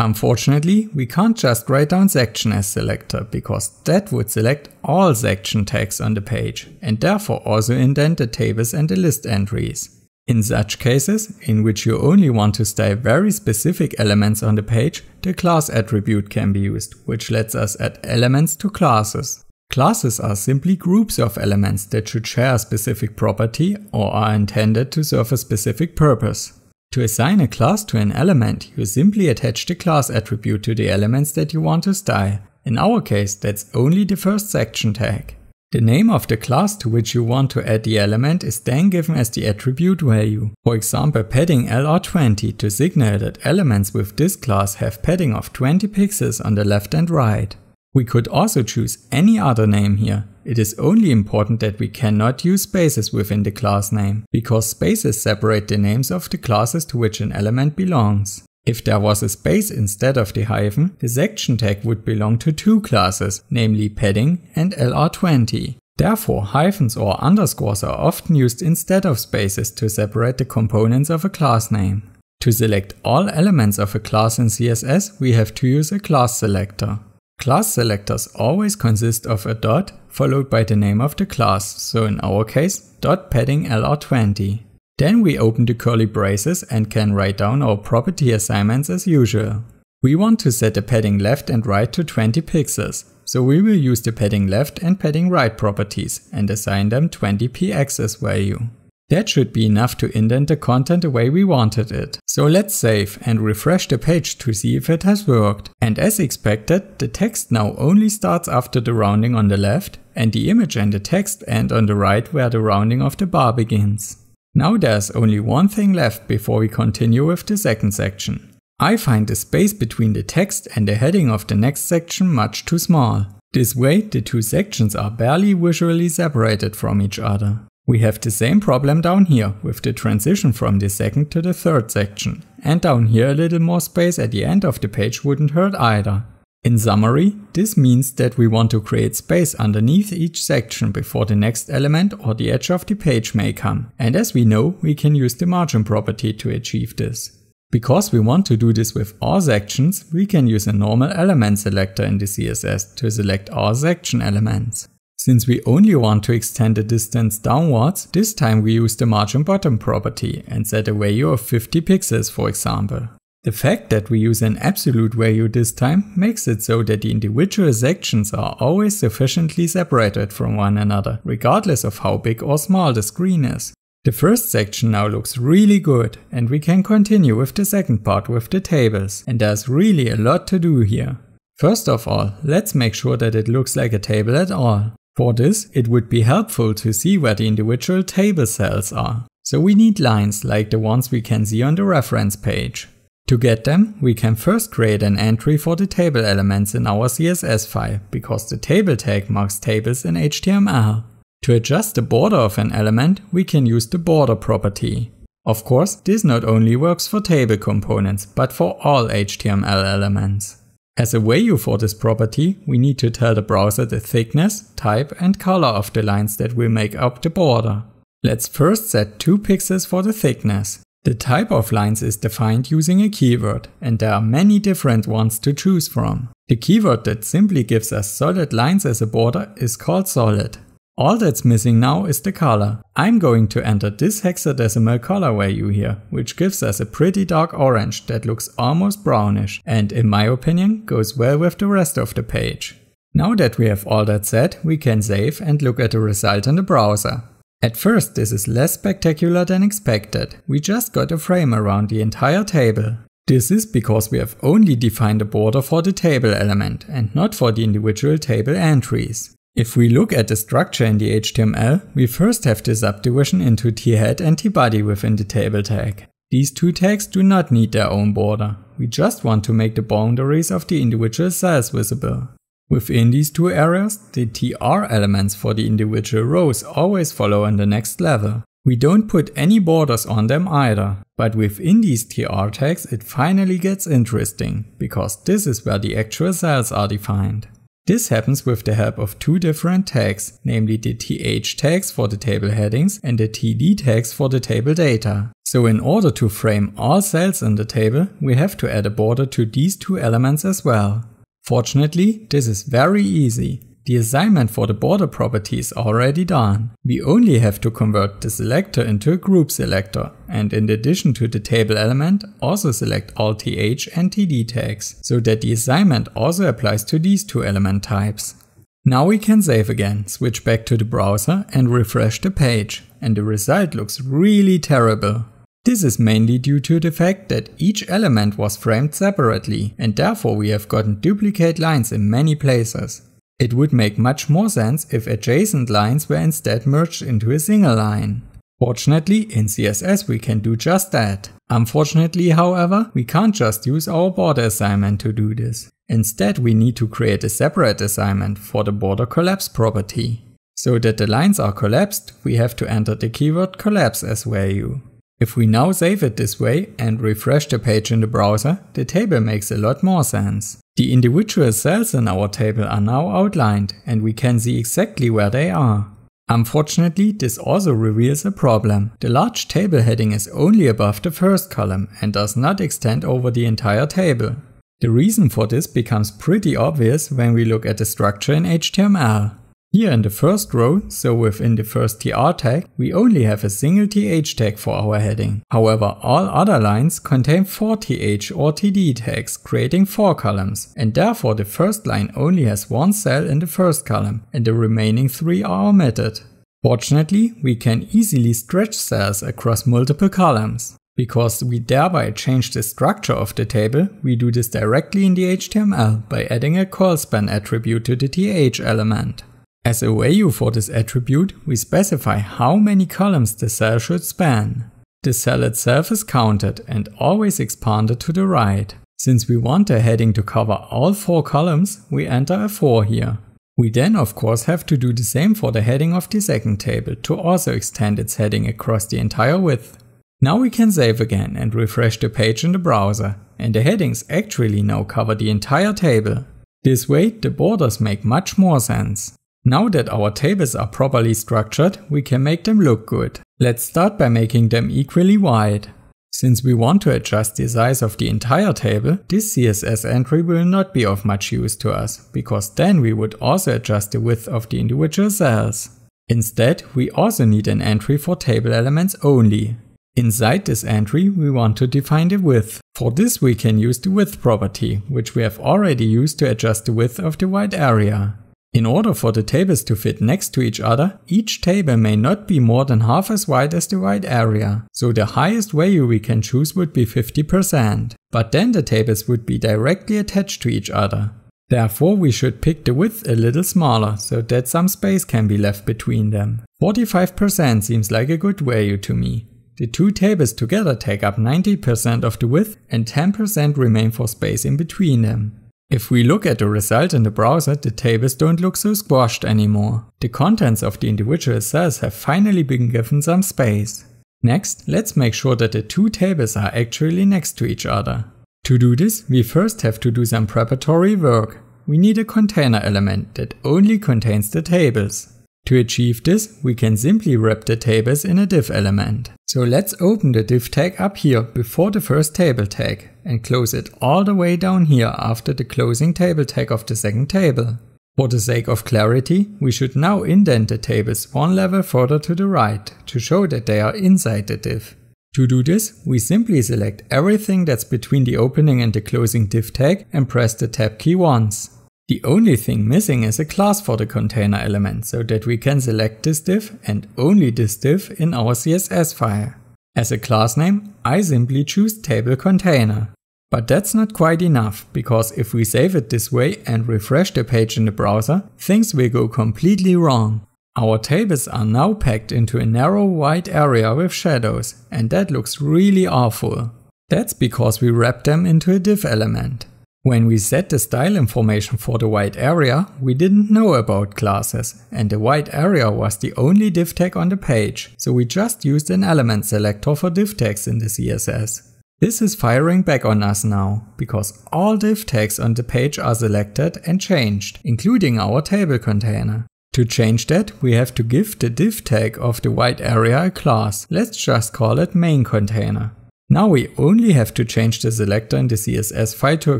Unfortunately, we can't just write down section as selector because that would select all section tags on the page and therefore also indent the tables and the list entries. In such cases, in which you only want to style very specific elements on the page, the class attribute can be used, which lets us add elements to classes. Classes are simply groups of elements that should share a specific property or are intended to serve a specific purpose. To assign a class to an element, you simply attach the class attribute to the elements that you want to style. In our case, that's only the first section tag. The name of the class to which you want to add the element is then given as the attribute value. For example, padding LR20 to signal that elements with this class have padding of 20 pixels on the left and right. We could also choose any other name here. It is only important that we cannot use spaces within the class name, because spaces separate the names of the classes to which an element belongs. If there was a space instead of the hyphen, the section tag would belong to two classes, namely padding and LR20. Therefore, hyphens or underscores are often used instead of spaces to separate the components of a class name. To select all elements of a class in CSS, we have to use a class selector. Class selectors always consist of a dot followed by the name of the class, so in our case dot padding lr20. Then we open the curly braces and can write down our property assignments as usual. We want to set the padding left and right to 20 pixels, so we will use the padding left and padding right properties and assign them 20 px value. That should be enough to indent the content the way we wanted it. So let's save and refresh the page to see if it has worked. And as expected, the text now only starts after the rounding on the left and the image and the text end on the right where the rounding of the bar begins. Now there's only one thing left before we continue with the second section. I find the space between the text and the heading of the next section much too small. This way the two sections are barely visually separated from each other. We have the same problem down here with the transition from the second to the third section. And down here a little more space at the end of the page wouldn't hurt either. In summary, this means that we want to create space underneath each section before the next element or the edge of the page may come. And as we know, we can use the margin property to achieve this. Because we want to do this with all sections, we can use a normal element selector in the CSS to select all section elements. Since we only want to extend the distance downwards, this time we use the margin bottom property and set a value of 50 pixels for example. The fact that we use an absolute value this time makes it so that the individual sections are always sufficiently separated from one another, regardless of how big or small the screen is. The first section now looks really good and we can continue with the second part with the tables and there's really a lot to do here. First of all, let's make sure that it looks like a table at all. For this, it would be helpful to see where the individual table cells are. So we need lines like the ones we can see on the reference page. To get them, we can first create an entry for the table elements in our CSS file, because the table tag marks tables in HTML. To adjust the border of an element, we can use the border property. Of course, this not only works for table components, but for all HTML elements. As a value for this property, we need to tell the browser the thickness, type and color of the lines that will make up the border. Let's first set 2 pixels for the thickness. The type of lines is defined using a keyword, and there are many different ones to choose from. The keyword that simply gives us solid lines as a border is called solid. All that's missing now is the color. I'm going to enter this hexadecimal color value here, which gives us a pretty dark orange that looks almost brownish and in my opinion goes well with the rest of the page. Now that we have all that set, we can save and look at the result in the browser. At first this is less spectacular than expected, we just got a frame around the entire table. This is because we have only defined a border for the table element and not for the individual table entries. If we look at the structure in the HTML, we first have the subdivision into t-head and t-body within the table tag. These two tags do not need their own border, we just want to make the boundaries of the individual cells visible. Within these two areas, the tr elements for the individual rows always follow on the next level. We don't put any borders on them either, but within these tr tags it finally gets interesting, because this is where the actual cells are defined. This happens with the help of two different tags, namely the th tags for the table headings and the td tags for the table data. So in order to frame all cells in the table, we have to add a border to these two elements as well. Fortunately, this is very easy. The assignment for the border property is already done. We only have to convert the selector into a group selector and in addition to the table element also select all th and td tags so that the assignment also applies to these two element types. Now we can save again, switch back to the browser and refresh the page and the result looks really terrible. This is mainly due to the fact that each element was framed separately and therefore we have gotten duplicate lines in many places. It would make much more sense if adjacent lines were instead merged into a single line. Fortunately, in CSS we can do just that. Unfortunately, however, we can't just use our border assignment to do this. Instead, we need to create a separate assignment for the border collapse property. So that the lines are collapsed, we have to enter the keyword collapse as value. If we now save it this way and refresh the page in the browser, the table makes a lot more sense. The individual cells in our table are now outlined and we can see exactly where they are. Unfortunately, this also reveals a problem. The large table heading is only above the first column and does not extend over the entire table. The reason for this becomes pretty obvious when we look at the structure in HTML. Here in the first row, so within the first tr tag, we only have a single th tag for our heading. However, all other lines contain 4 th or td tags, creating 4 columns, and therefore the first line only has one cell in the first column, and the remaining 3 are omitted. Fortunately, we can easily stretch cells across multiple columns. Because we thereby change the structure of the table, we do this directly in the HTML by adding a colspan attribute to the th element. As a value for this attribute, we specify how many columns the cell should span. The cell itself is counted and always expanded to the right. Since we want the heading to cover all 4 columns, we enter a 4 here. We then of course have to do the same for the heading of the second table to also extend its heading across the entire width. Now we can save again and refresh the page in the browser, and the headings actually now cover the entire table. This way the borders make much more sense. Now that our tables are properly structured, we can make them look good. Let's start by making them equally wide. Since we want to adjust the size of the entire table, this CSS entry will not be of much use to us, because then we would also adjust the width of the individual cells. Instead, we also need an entry for table elements only. Inside this entry, we want to define the width. For this we can use the width property, which we have already used to adjust the width of the white area. In order for the tables to fit next to each other, each table may not be more than half as wide as the wide area, so the highest value we can choose would be 50%. But then the tables would be directly attached to each other. Therefore we should pick the width a little smaller, so that some space can be left between them. 45% seems like a good value to me. The two tables together take up 90% of the width and 10% remain for space in between them. If we look at the result in the browser, the tables don't look so squashed anymore. The contents of the individual cells have finally been given some space. Next, let's make sure that the two tables are actually next to each other. To do this, we first have to do some preparatory work. We need a container element that only contains the tables. To achieve this, we can simply wrap the tables in a div element. So let's open the div tag up here before the first table tag and close it all the way down here after the closing table tag of the second table. For the sake of clarity, we should now indent the tables one level further to the right to show that they are inside the div. To do this, we simply select everything that's between the opening and the closing div tag and press the tab key once. The only thing missing is a class for the container element so that we can select this div and only this div in our CSS file. As a class name, I simply choose table container. But that's not quite enough, because if we save it this way and refresh the page in the browser, things will go completely wrong. Our tables are now packed into a narrow white area with shadows, and that looks really awful. That's because we wrap them into a div element. When we set the style information for the white area, we didn't know about classes, and the white area was the only div tag on the page, so we just used an element selector for div tags in the CSS. This is firing back on us now, because all div tags on the page are selected and changed, including our table container. To change that, we have to give the div tag of the white area a class. Let's just call it main container. Now we only have to change the selector in the CSS file to a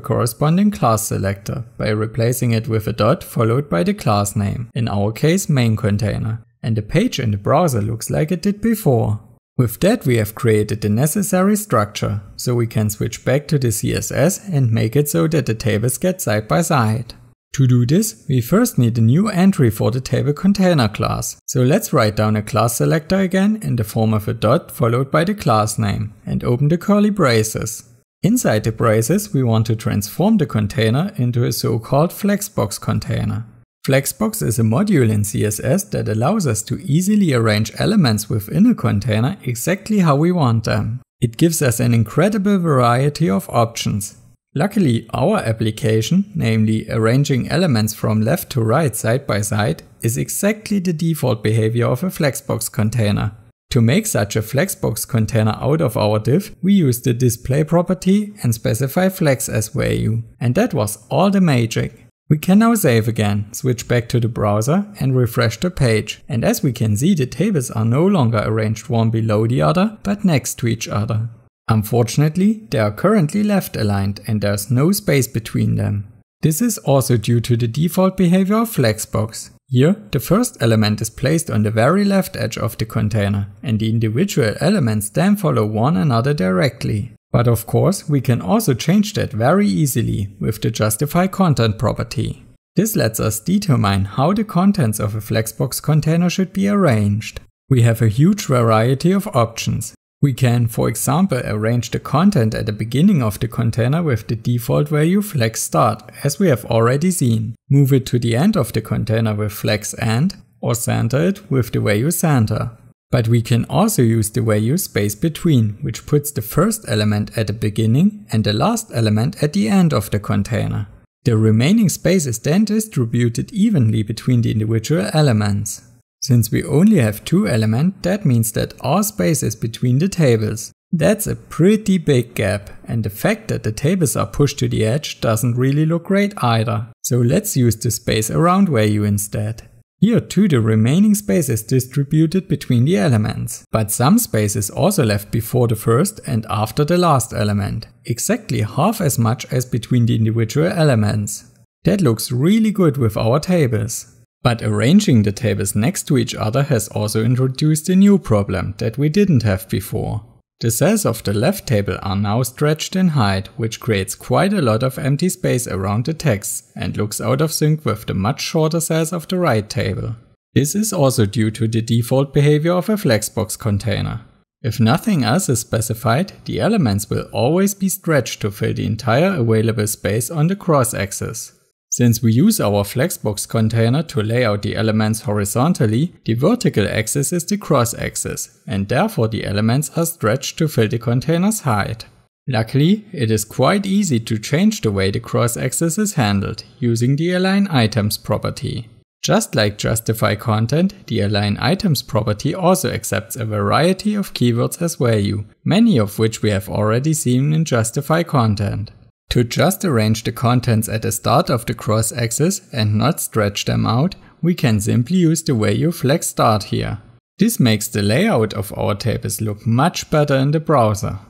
corresponding class selector by replacing it with a dot followed by the class name, in our case main container. And the page in the browser looks like it did before. With that we have created the necessary structure, so we can switch back to the CSS and make it so that the tables get side by side. To do this, we first need a new entry for the table container class. So let's write down a class selector again in the form of a dot followed by the class name and open the curly braces. Inside the braces, we want to transform the container into a so-called flexbox container. Flexbox is a module in CSS that allows us to easily arrange elements within a container exactly how we want them. It gives us an incredible variety of options, Luckily, our application, namely arranging elements from left to right side by side, is exactly the default behavior of a Flexbox container. To make such a Flexbox container out of our div, we use the display property and specify flex as value. And that was all the magic. We can now save again, switch back to the browser and refresh the page. And as we can see the tables are no longer arranged one below the other, but next to each other. Unfortunately, they are currently left aligned and there's no space between them. This is also due to the default behavior of Flexbox. Here, the first element is placed on the very left edge of the container and the individual elements then follow one another directly. But of course, we can also change that very easily with the justify content property. This lets us determine how the contents of a Flexbox container should be arranged. We have a huge variety of options, we can, for example, arrange the content at the beginning of the container with the default value flex start, as we have already seen. Move it to the end of the container with flex end, or center it with the value center. But we can also use the value space between, which puts the first element at the beginning and the last element at the end of the container. The remaining space is then distributed evenly between the individual elements. Since we only have two elements, that means that all space is between the tables. That's a pretty big gap, and the fact that the tables are pushed to the edge doesn't really look great either. So let's use the space around value instead. Here too the remaining space is distributed between the elements, but some space is also left before the first and after the last element, exactly half as much as between the individual elements. That looks really good with our tables. But arranging the tables next to each other has also introduced a new problem that we didn't have before. The cells of the left table are now stretched in height, which creates quite a lot of empty space around the text and looks out of sync with the much shorter cells of the right table. This is also due to the default behavior of a flexbox container. If nothing else is specified, the elements will always be stretched to fill the entire available space on the cross axis. Since we use our Flexbox container to lay out the elements horizontally, the vertical axis is the cross axis, and therefore the elements are stretched to fill the container's height. Luckily, it is quite easy to change the way the cross axis is handled using the align items property. Just like justify content, the align items property also accepts a variety of keywords as value, many of which we have already seen in justify content. To just arrange the contents at the start of the cross axis and not stretch them out, we can simply use the value flex start here. This makes the layout of our tables look much better in the browser.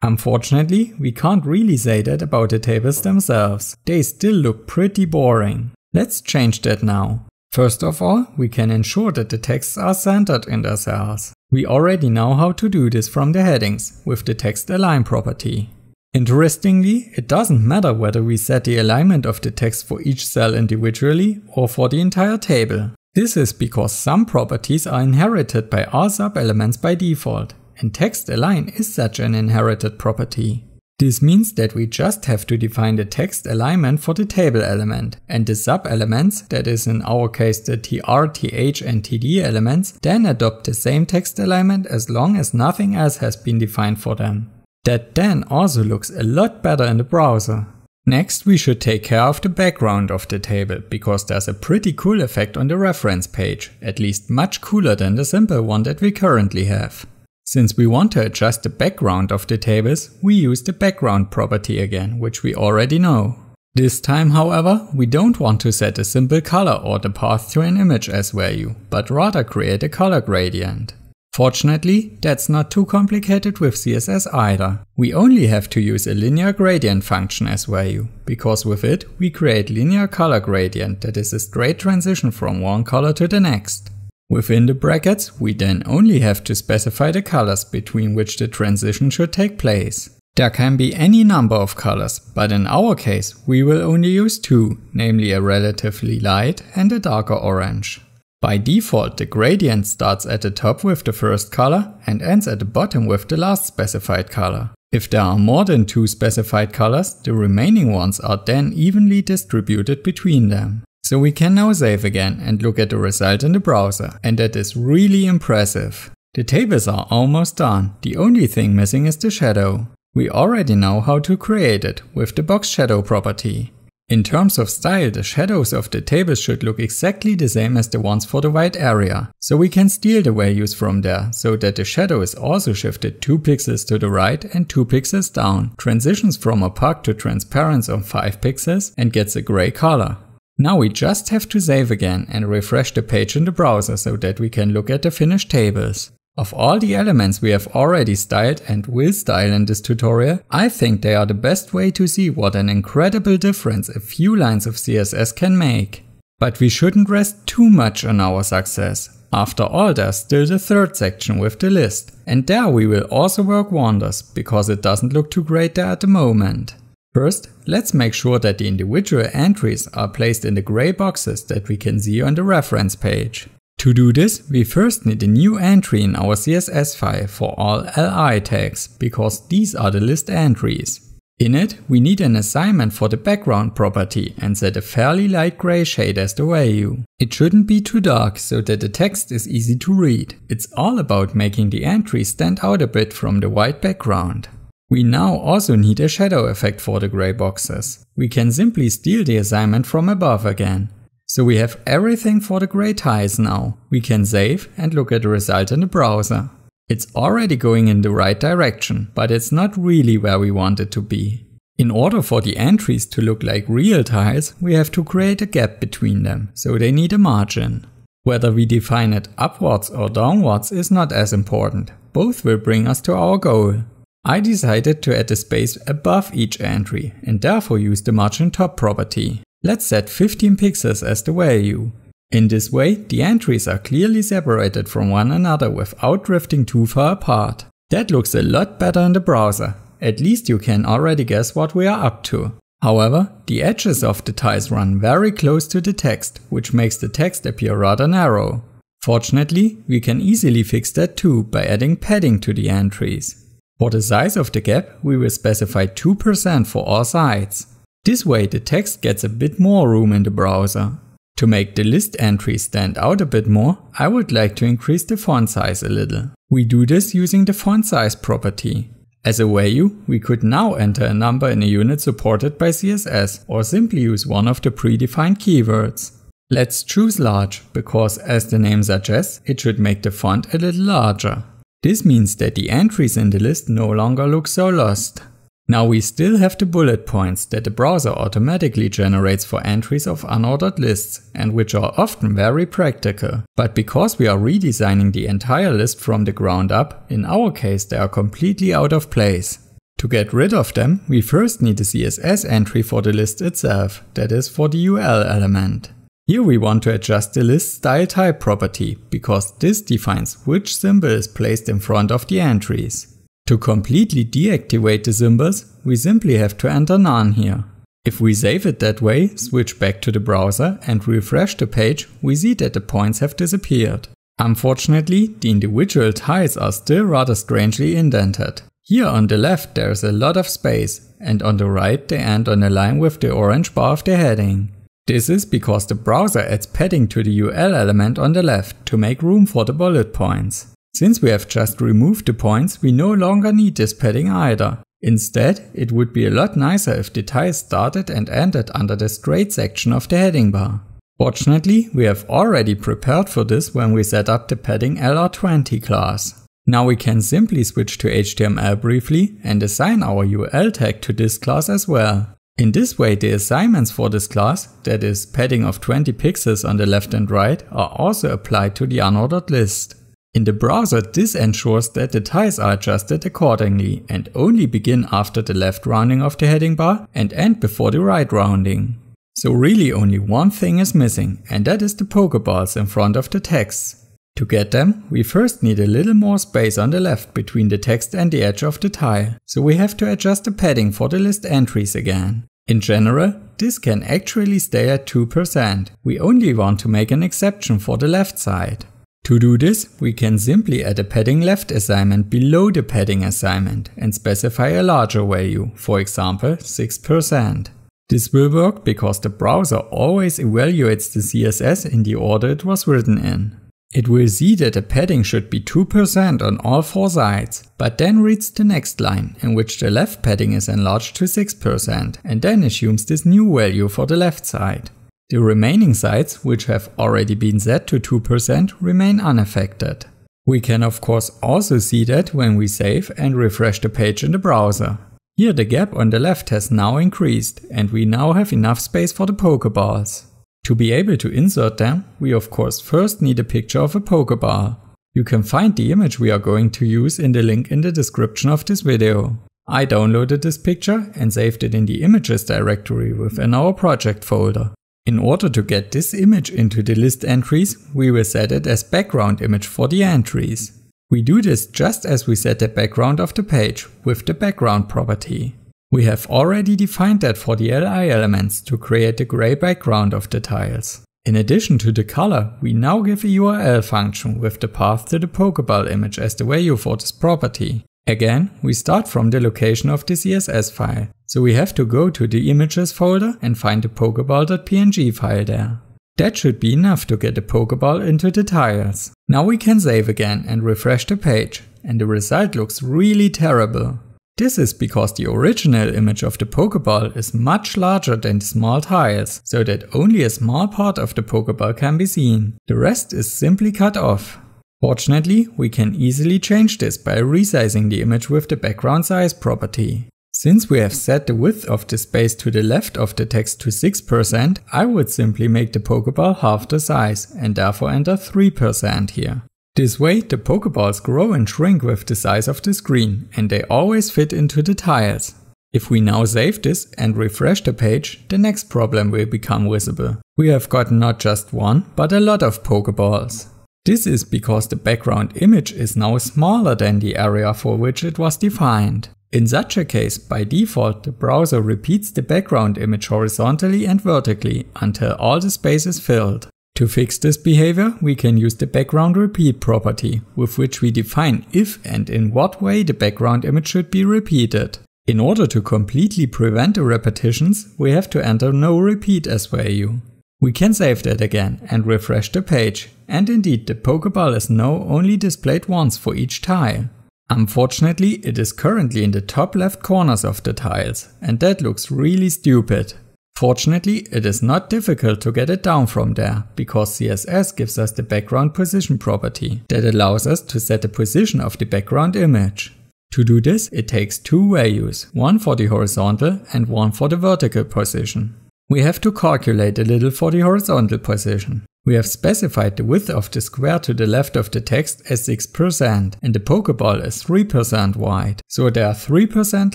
Unfortunately, we can't really say that about the tables themselves. They still look pretty boring. Let's change that now. First of all, we can ensure that the texts are centered in their cells. We already know how to do this from the headings, with the text align property. Interestingly, it doesn't matter whether we set the alignment of the text for each cell individually or for the entire table. This is because some properties are inherited by all sub-elements by default, and text align is such an inherited property. This means that we just have to define the text alignment for the table element, and the sub-elements, that is in our case the tr, th and td elements, then adopt the same text alignment as long as nothing else has been defined for them. That then also looks a lot better in the browser. Next we should take care of the background of the table, because there's a pretty cool effect on the reference page, at least much cooler than the simple one that we currently have. Since we want to adjust the background of the tables, we use the background property again, which we already know. This time however, we don't want to set a simple color or the path to an image as value, but rather create a color gradient. Fortunately, that's not too complicated with CSS either. We only have to use a linear gradient function as value, because with it we create linear color gradient that is a straight transition from one color to the next. Within the brackets, we then only have to specify the colors between which the transition should take place. There can be any number of colors, but in our case we will only use two, namely a relatively light and a darker orange. By default, the gradient starts at the top with the first color and ends at the bottom with the last specified color. If there are more than two specified colors, the remaining ones are then evenly distributed between them. So we can now save again and look at the result in the browser, and that is really impressive. The tables are almost done, the only thing missing is the shadow. We already know how to create it with the box shadow property. In terms of style, the shadows of the tables should look exactly the same as the ones for the white area. So we can steal the values from there, so that the shadow is also shifted 2 pixels to the right and 2 pixels down, transitions from opaque to transparent on 5 pixels and gets a grey color. Now we just have to save again and refresh the page in the browser so that we can look at the finished tables. Of all the elements we have already styled and will style in this tutorial, I think they are the best way to see what an incredible difference a few lines of CSS can make. But we shouldn't rest too much on our success. After all there's still the third section with the list, and there we will also work wonders, because it doesn't look too great there at the moment. First, let's make sure that the individual entries are placed in the grey boxes that we can see on the reference page. To do this, we first need a new entry in our CSS file for all li tags, because these are the list entries. In it, we need an assignment for the background property and set a fairly light gray shade as the value. It shouldn't be too dark so that the text is easy to read. It's all about making the entry stand out a bit from the white background. We now also need a shadow effect for the grey boxes. We can simply steal the assignment from above again. So we have everything for the gray tiles now. We can save and look at the result in the browser. It's already going in the right direction, but it's not really where we want it to be. In order for the entries to look like real tiles, we have to create a gap between them, so they need a margin. Whether we define it upwards or downwards is not as important. Both will bring us to our goal. I decided to add a space above each entry and therefore use the margin top property. Let's set 15 pixels as the value. In this way, the entries are clearly separated from one another without drifting too far apart. That looks a lot better in the browser. At least you can already guess what we are up to. However, the edges of the ties run very close to the text, which makes the text appear rather narrow. Fortunately, we can easily fix that too by adding padding to the entries. For the size of the gap, we will specify 2% for all sides. This way the text gets a bit more room in the browser. To make the list entry stand out a bit more, I would like to increase the font size a little. We do this using the font size property. As a value, we could now enter a number in a unit supported by CSS or simply use one of the predefined keywords. Let's choose large, because as the name suggests, it should make the font a little larger. This means that the entries in the list no longer look so lost. Now we still have the bullet points that the browser automatically generates for entries of unordered lists and which are often very practical. But because we are redesigning the entire list from the ground up, in our case they are completely out of place. To get rid of them, we first need a CSS entry for the list itself, that is for the UL element. Here we want to adjust the list style type property, because this defines which symbol is placed in front of the entries. To completely deactivate the symbols, we simply have to enter none here. If we save it that way, switch back to the browser and refresh the page, we see that the points have disappeared. Unfortunately, the individual tiles are still rather strangely indented. Here on the left there is a lot of space and on the right they end on a line with the orange bar of the heading. This is because the browser adds padding to the UL element on the left to make room for the bullet points. Since we have just removed the points, we no longer need this padding either. Instead, it would be a lot nicer if the tiles started and ended under the straight section of the heading bar. Fortunately, we have already prepared for this when we set up the padding LR20 class. Now we can simply switch to HTML briefly and assign our UL tag to this class as well. In this way the assignments for this class, that is padding of 20 pixels on the left and right, are also applied to the unordered list. In the browser this ensures that the ties are adjusted accordingly and only begin after the left rounding of the heading bar and end before the right rounding. So really only one thing is missing and that is the pokeballs in front of the text. To get them, we first need a little more space on the left between the text and the edge of the tile, so we have to adjust the padding for the list entries again. In general, this can actually stay at 2%. We only want to make an exception for the left side. To do this, we can simply add a padding left assignment below the padding assignment and specify a larger value, for example 6%. This will work because the browser always evaluates the CSS in the order it was written in. It will see that the padding should be 2% on all four sides, but then reads the next line, in which the left padding is enlarged to 6% and then assumes this new value for the left side. The remaining sites, which have already been set to 2%, remain unaffected. We can of course also see that when we save and refresh the page in the browser. Here the gap on the left has now increased and we now have enough space for the Pokeballs. To be able to insert them, we of course first need a picture of a Pokeball. You can find the image we are going to use in the link in the description of this video. I downloaded this picture and saved it in the images directory within our project folder. In order to get this image into the list entries, we will set it as background image for the entries. We do this just as we set the background of the page with the background property. We have already defined that for the LI elements to create the gray background of the tiles. In addition to the color, we now give a URL function with the path to the Pokeball image as the value for this property. Again, we start from the location of the CSS file, so we have to go to the images folder and find the pokeball.png file there. That should be enough to get the pokeball into the tiles. Now we can save again and refresh the page, and the result looks really terrible. This is because the original image of the pokeball is much larger than the small tiles, so that only a small part of the pokeball can be seen. The rest is simply cut off. Fortunately, we can easily change this by resizing the image with the background size property. Since we have set the width of the space to the left of the text to 6%, I would simply make the Pokeball half the size and therefore enter 3% here. This way the Pokeballs grow and shrink with the size of the screen and they always fit into the tiles. If we now save this and refresh the page, the next problem will become visible. We have gotten not just one, but a lot of Pokeballs. This is because the background image is now smaller than the area for which it was defined. In such a case, by default, the browser repeats the background image horizontally and vertically until all the space is filled. To fix this behavior, we can use the background repeat property, with which we define if and in what way the background image should be repeated. In order to completely prevent the repetitions, we have to enter no repeat as value. We can save that again and refresh the page, and indeed the Pokeball is now only displayed once for each tile. Unfortunately, it is currently in the top left corners of the tiles, and that looks really stupid. Fortunately, it is not difficult to get it down from there, because CSS gives us the background position property that allows us to set the position of the background image. To do this, it takes two values, one for the horizontal and one for the vertical position. We have to calculate a little for the horizontal position. We have specified the width of the square to the left of the text as 6% and the pokeball is 3% wide, so there are 3%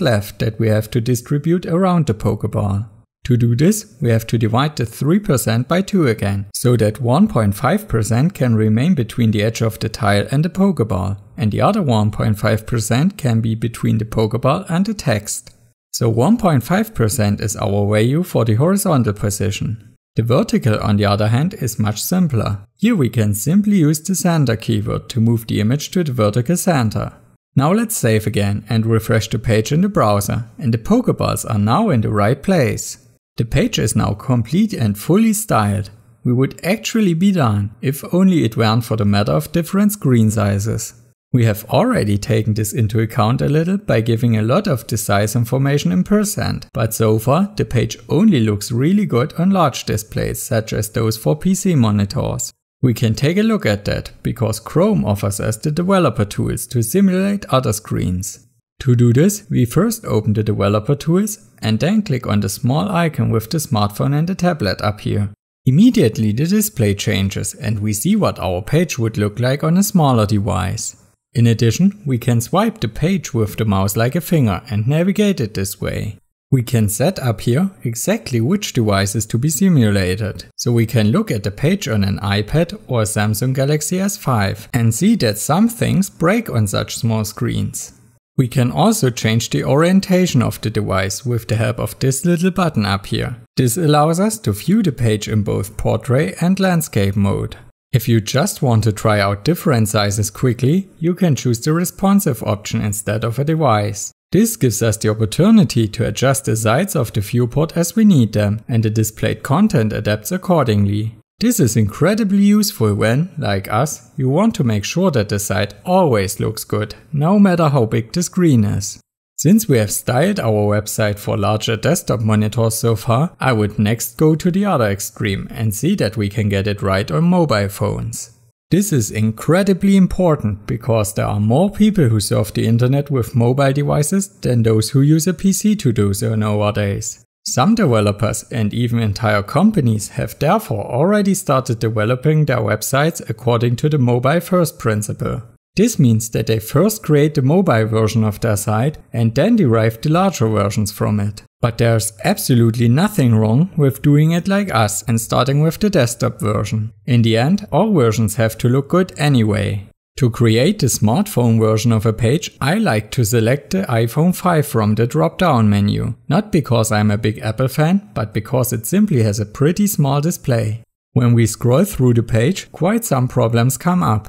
left that we have to distribute around the pokeball. To do this, we have to divide the 3% by 2 again, so that 1.5% can remain between the edge of the tile and the pokeball, and the other 1.5% can be between the pokeball and the text. So 1.5% is our value for the horizontal position. The vertical on the other hand is much simpler. Here we can simply use the center keyword to move the image to the vertical center. Now let's save again and refresh the page in the browser and the pokeballs are now in the right place. The page is now complete and fully styled. We would actually be done, if only it weren't for the matter of different screen sizes. We have already taken this into account a little by giving a lot of size information in percent, but so far the page only looks really good on large displays such as those for PC monitors. We can take a look at that, because Chrome offers us the developer tools to simulate other screens. To do this, we first open the developer tools and then click on the small icon with the smartphone and the tablet up here. Immediately the display changes and we see what our page would look like on a smaller device. In addition, we can swipe the page with the mouse like a finger and navigate it this way. We can set up here exactly which devices to be simulated. So we can look at the page on an iPad or Samsung Galaxy S5 and see that some things break on such small screens. We can also change the orientation of the device with the help of this little button up here. This allows us to view the page in both portrait and landscape mode. If you just want to try out different sizes quickly, you can choose the responsive option instead of a device. This gives us the opportunity to adjust the size of the viewport as we need them and the displayed content adapts accordingly. This is incredibly useful when, like us, you want to make sure that the site always looks good, no matter how big the screen is. Since we have styled our website for larger desktop monitors so far, I would next go to the other extreme and see that we can get it right on mobile phones. This is incredibly important because there are more people who surf the internet with mobile devices than those who use a PC to do so nowadays. Some developers and even entire companies have therefore already started developing their websites according to the mobile first principle. This means that they first create the mobile version of their site and then derive the larger versions from it. But there's absolutely nothing wrong with doing it like us and starting with the desktop version. In the end, all versions have to look good anyway. To create the smartphone version of a page, I like to select the iPhone 5 from the drop-down menu. Not because I'm a big Apple fan, but because it simply has a pretty small display. When we scroll through the page, quite some problems come up.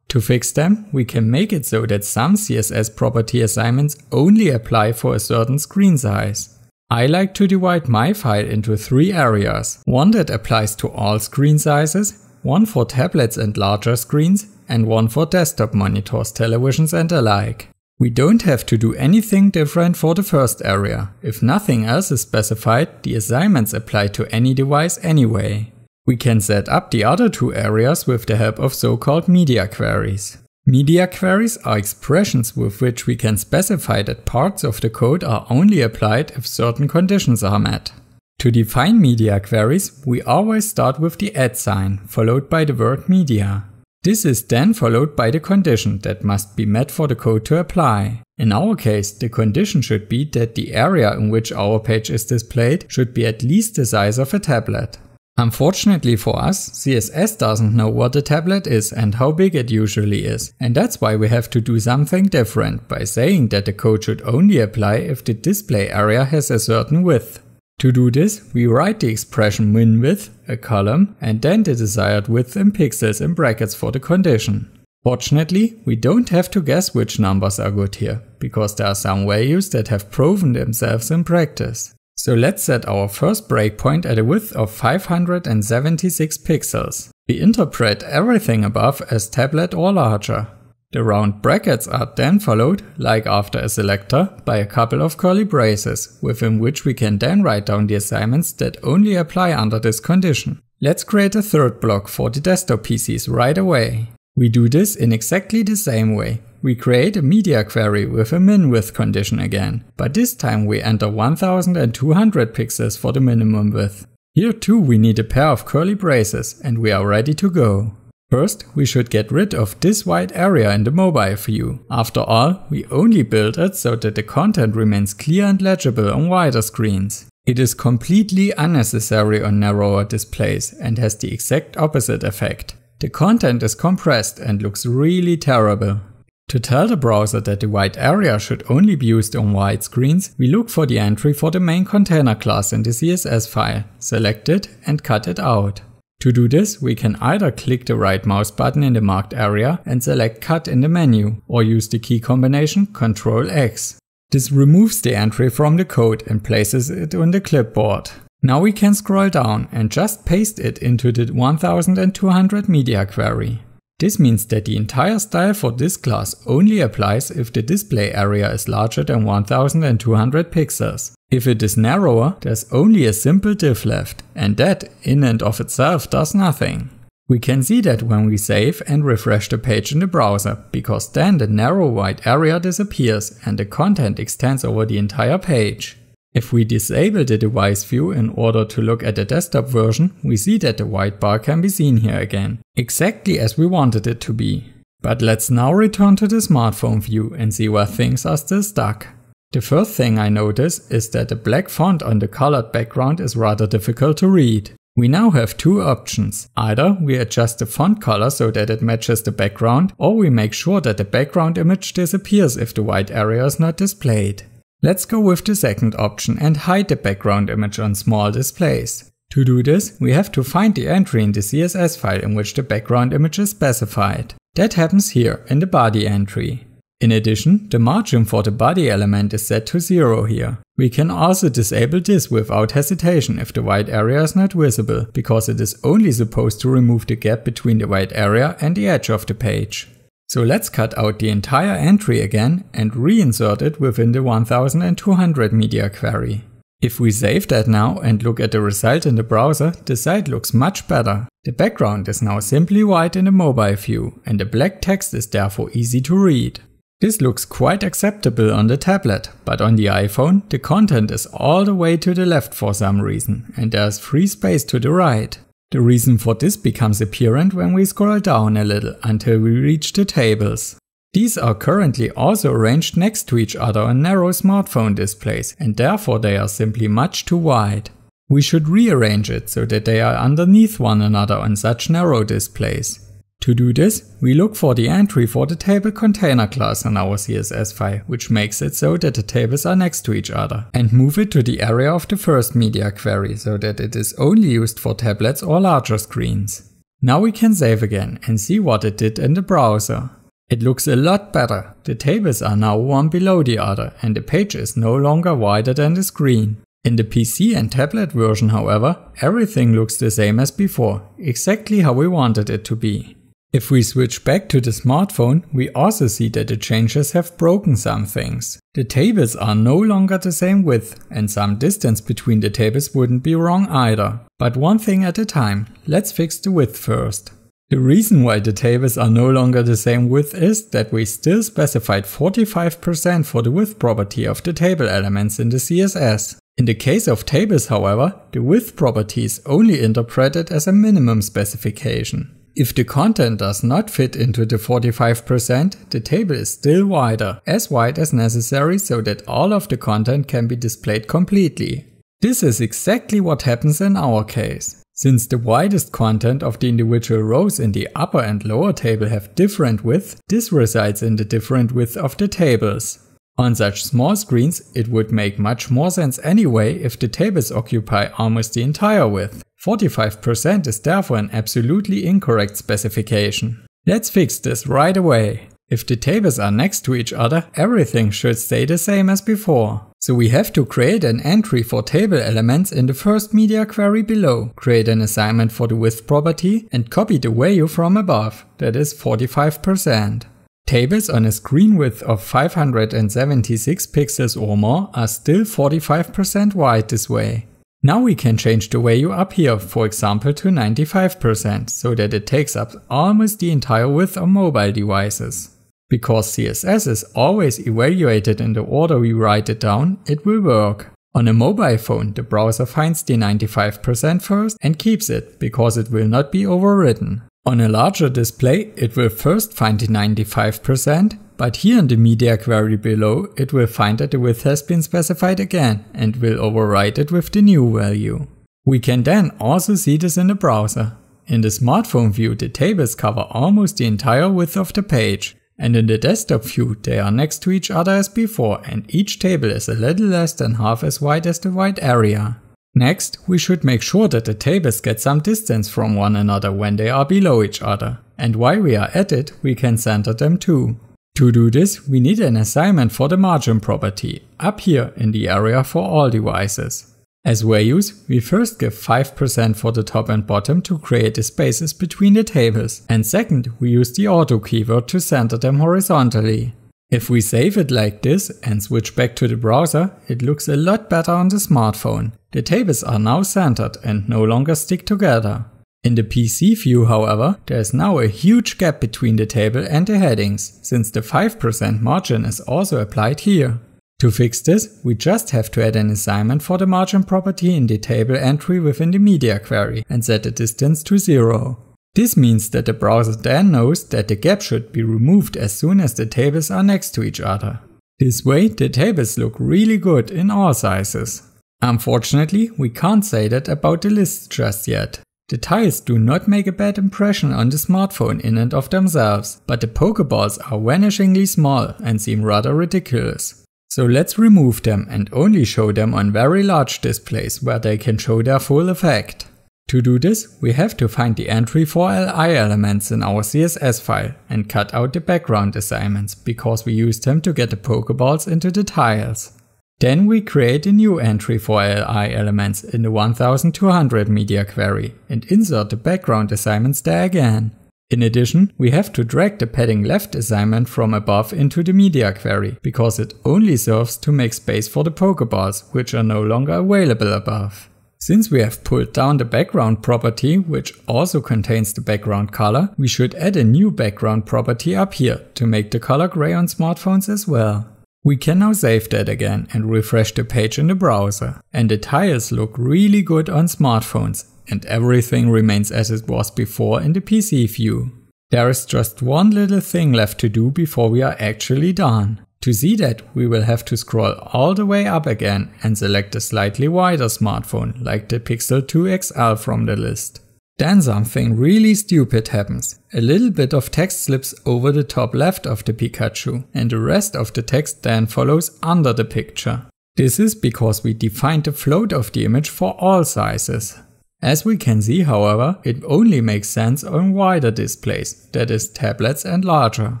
To fix them, we can make it so that some CSS property assignments only apply for a certain screen size. I like to divide my file into three areas. One that applies to all screen sizes, one for tablets and larger screens, and one for desktop monitors, televisions and alike. We don't have to do anything different for the first area. If nothing else is specified, the assignments apply to any device anyway. We can set up the other two areas with the help of so-called media queries. Media queries are expressions with which we can specify that parts of the code are only applied if certain conditions are met. To define media queries, we always start with the at sign, followed by the word media. This is then followed by the condition that must be met for the code to apply. In our case, the condition should be that the area in which our page is displayed should be at least the size of a tablet. Unfortunately for us, CSS doesn't know what a tablet is and how big it usually is, and that's why we have to do something different by saying that the code should only apply if the display area has a certain width. To do this, we write the expression min-width, a column, and then the desired width in pixels in brackets for the condition. Fortunately, we don't have to guess which numbers are good here, because there are some values that have proven themselves in practice. So let's set our first breakpoint at a width of 576 pixels. We interpret everything above as tablet or larger. The round brackets are then followed, like after a selector, by a couple of curly braces, within which we can then write down the assignments that only apply under this condition. Let's create a third block for the desktop PCs right away. We do this in exactly the same way. We create a media query with a min-width condition again, but this time we enter 1200 pixels for the minimum width. Here too we need a pair of curly braces and we are ready to go. First, we should get rid of this wide area in the mobile view. After all, we only built it so that the content remains clear and legible on wider screens. It is completely unnecessary on narrower displays and has the exact opposite effect. The content is compressed and looks really terrible. To tell the browser that the white area should only be used on white screens, we look for the entry for the main container class in the CSS file, select it and cut it out. To do this, we can either click the right mouse button in the marked area and select cut in the menu, or use the key combination Ctrl X. This removes the entry from the code and places it on the clipboard. Now we can scroll down and just paste it into the 1200 media query. This means that the entire style for this class only applies if the display area is larger than 1200 pixels. If it is narrower, there's only a simple div left, and that in and of itself does nothing. We can see that when we save and refresh the page in the browser, because then the narrow white area disappears and the content extends over the entire page. If we disable the device view in order to look at the desktop version, we see that the white bar can be seen here again, exactly as we wanted it to be. But let's now return to the smartphone view and see where things are still stuck. The first thing I notice is that the black font on the colored background is rather difficult to read. We now have two options. Either we adjust the font color so that it matches the background, or we make sure that the background image disappears if the white area is not displayed. Let's go with the second option and hide the background image on small displays. To do this, we have to find the entry in the CSS file in which the background image is specified. That happens here in the body entry. In addition, the margin for the body element is set to 0 here. We can also disable this without hesitation if the white area is not visible, because it is only supposed to remove the gap between the white area and the edge of the page. So let's cut out the entire entry again and reinsert it within the 1200 media query. If we save that now and look at the result in the browser, the site looks much better. The background is now simply white in the mobile view and the black text is therefore easy to read. This looks quite acceptable on the tablet, but on the iPhone the content is all the way to the left for some reason and there's free space to the right. The reason for this becomes apparent when we scroll down a little until we reach the tables. These are currently also arranged next to each other on narrow smartphone displays and therefore they are simply much too wide. We should rearrange it so that they are underneath one another on such narrow displays. To do this, we look for the entry for the table container class in our CSS file, which makes it so that the tables are next to each other, and move it to the area of the first media query so that it is only used for tablets or larger screens. Now we can save again and see what it did in the browser. It looks a lot better. The tables are now one below the other and the page is no longer wider than the screen. In the PC and tablet version however, everything looks the same as before, exactly how we wanted it to be. If we switch back to the smartphone, we also see that the changes have broken some things. The tables are no longer the same width and some distance between the tables wouldn't be wrong either. But one thing at a time, let's fix the width first. The reason why the tables are no longer the same width is that we still specified 45% for the width property of the table elements in the CSS. In the case of tables however, the width property is only interpreted as a minimum specification. If the content does not fit into the 45%, the table is still wider, as wide as necessary so that all of the content can be displayed completely. This is exactly what happens in our case. Since the widest content of the individual rows in the upper and lower table have different width, this resides in the different width of the tables. On such small screens, it would make much more sense anyway if the tables occupy almost the entire width. 45% is therefore an absolutely incorrect specification. Let's fix this right away. If the tables are next to each other, everything should stay the same as before. So we have to create an entry for table elements in the first media query below, create an assignment for the width property and copy the value from above, that is 45%. Tables on a screen width of 576 pixels or more are still 45% wide this way. Now we can change the value up here, for example to 95%, so that it takes up almost the entire width of mobile devices. Because CSS is always evaluated in the order we write it down, it will work. On a mobile phone, the browser finds the 95% first and keeps it, because it will not be overwritten. On a larger display, it will first find the 95% but here in the media query below, it will find that the width has been specified again and will overwrite it with the new value. We can then also see this in the browser. In the smartphone view, the tables cover almost the entire width of the page. And in the desktop view, they are next to each other as before and each table is a little less than half as wide as the white area. Next, we should make sure that the tables get some distance from one another when they are below each other. And while we are at it, we can center them too. To do this, we need an assignment for the margin property, up here in the area for all devices. As values, we first give 5% for the top and bottom to create the spaces between the tables, and second, we use the auto keyword to center them horizontally. If we save it like this and switch back to the browser, it looks a lot better on the smartphone. The tables are now centered and no longer stick together. In the PC view, however, there is now a huge gap between the table and the headings, since the 5% margin is also applied here. To fix this, we just have to add an assignment for the margin property in the table entry within the media query and set the distance to 0. This means that the browser then knows that the gap should be removed as soon as the tables are next to each other. This way the tables look really good in all sizes. Unfortunately, we can't say that about the lists just yet. The tiles do not make a bad impression on the smartphone in and of themselves, but the Pokeballs are vanishingly small and seem rather ridiculous. So let's remove them and only show them on very large displays where they can show their full effect. To do this, we have to find the entry for LI elements in our CSS file and cut out the background assignments because we used them to get the Pokeballs into the tiles. Then we create a new entry for LI elements in the 1200 media query and insert the background assignments there again. In addition, we have to drag the padding left assignment from above into the media query, because it only serves to make space for the pokeballs, which are no longer available above. Since we have pulled down the background property, which also contains the background color, we should add a new background property up here to make the color gray on smartphones as well. We can now save that again and refresh the page in the browser. And the tiles look really good on smartphones and everything remains as it was before in the PC view. There is just one little thing left to do before we are actually done. To see that, we will have to scroll all the way up again and select a slightly wider smartphone like the Pixel 2 XL from the list. Then something really stupid happens. A little bit of text slips over the top left of the Pikachu and the rest of the text then follows under the picture. This is because we defined the float of the image for all sizes. As we can see however, it only makes sense on wider displays, that is tablets and larger.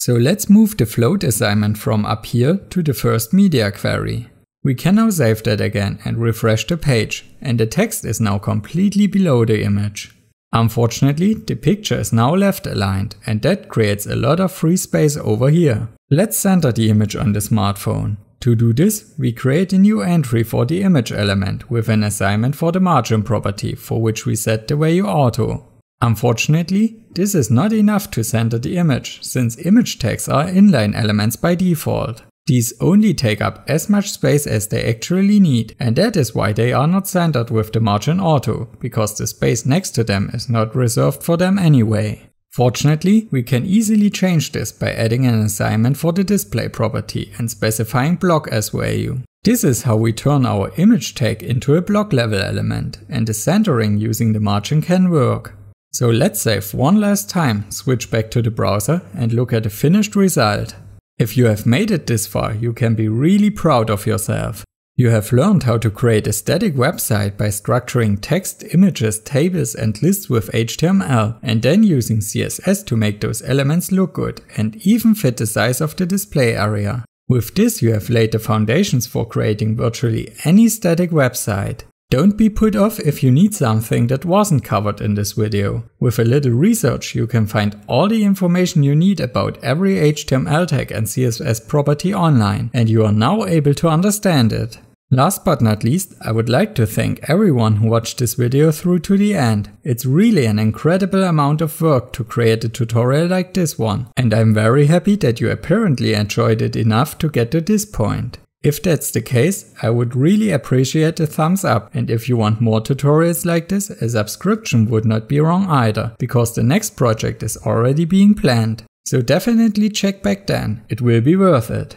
So let's move the float assignment from up here to the first media query. We can now save that again and refresh the page, and the text is now completely below the image. Unfortunately, the picture is now left aligned and that creates a lot of free space over here. Let's center the image on the smartphone. To do this, we create a new entry for the image element with an assignment for the margin property for which we set the value auto. Unfortunately, this is not enough to center the image, since image tags are inline elements by default. These only take up as much space as they actually need, and that is why they are not centered with the Margin Auto, because the space next to them is not reserved for them anyway. Fortunately, we can easily change this by adding an assignment for the display property and specifying block as value. This is how we turn our image tag into a block level element, and the centering using the margin can work. So let's save one last time, switch back to the browser and look at the finished result. If you have made it this far, you can be really proud of yourself. You have learned how to create a static website by structuring text, images, tables and lists with HTML and then using CSS to make those elements look good and even fit the size of the display area. With this you have laid the foundations for creating virtually any static website. Don't be put off if you need something that wasn't covered in this video. With a little research you can find all the information you need about every HTML tag and CSS property online and you are now able to understand it. Last but not least, I would like to thank everyone who watched this video through to the end. It's really an incredible amount of work to create a tutorial like this one and I'm very happy that you apparently enjoyed it enough to get to this point. If that's the case, I would really appreciate a thumbs up and if you want more tutorials like this, a subscription would not be wrong either, because the next project is already being planned. So definitely check back then, it will be worth it.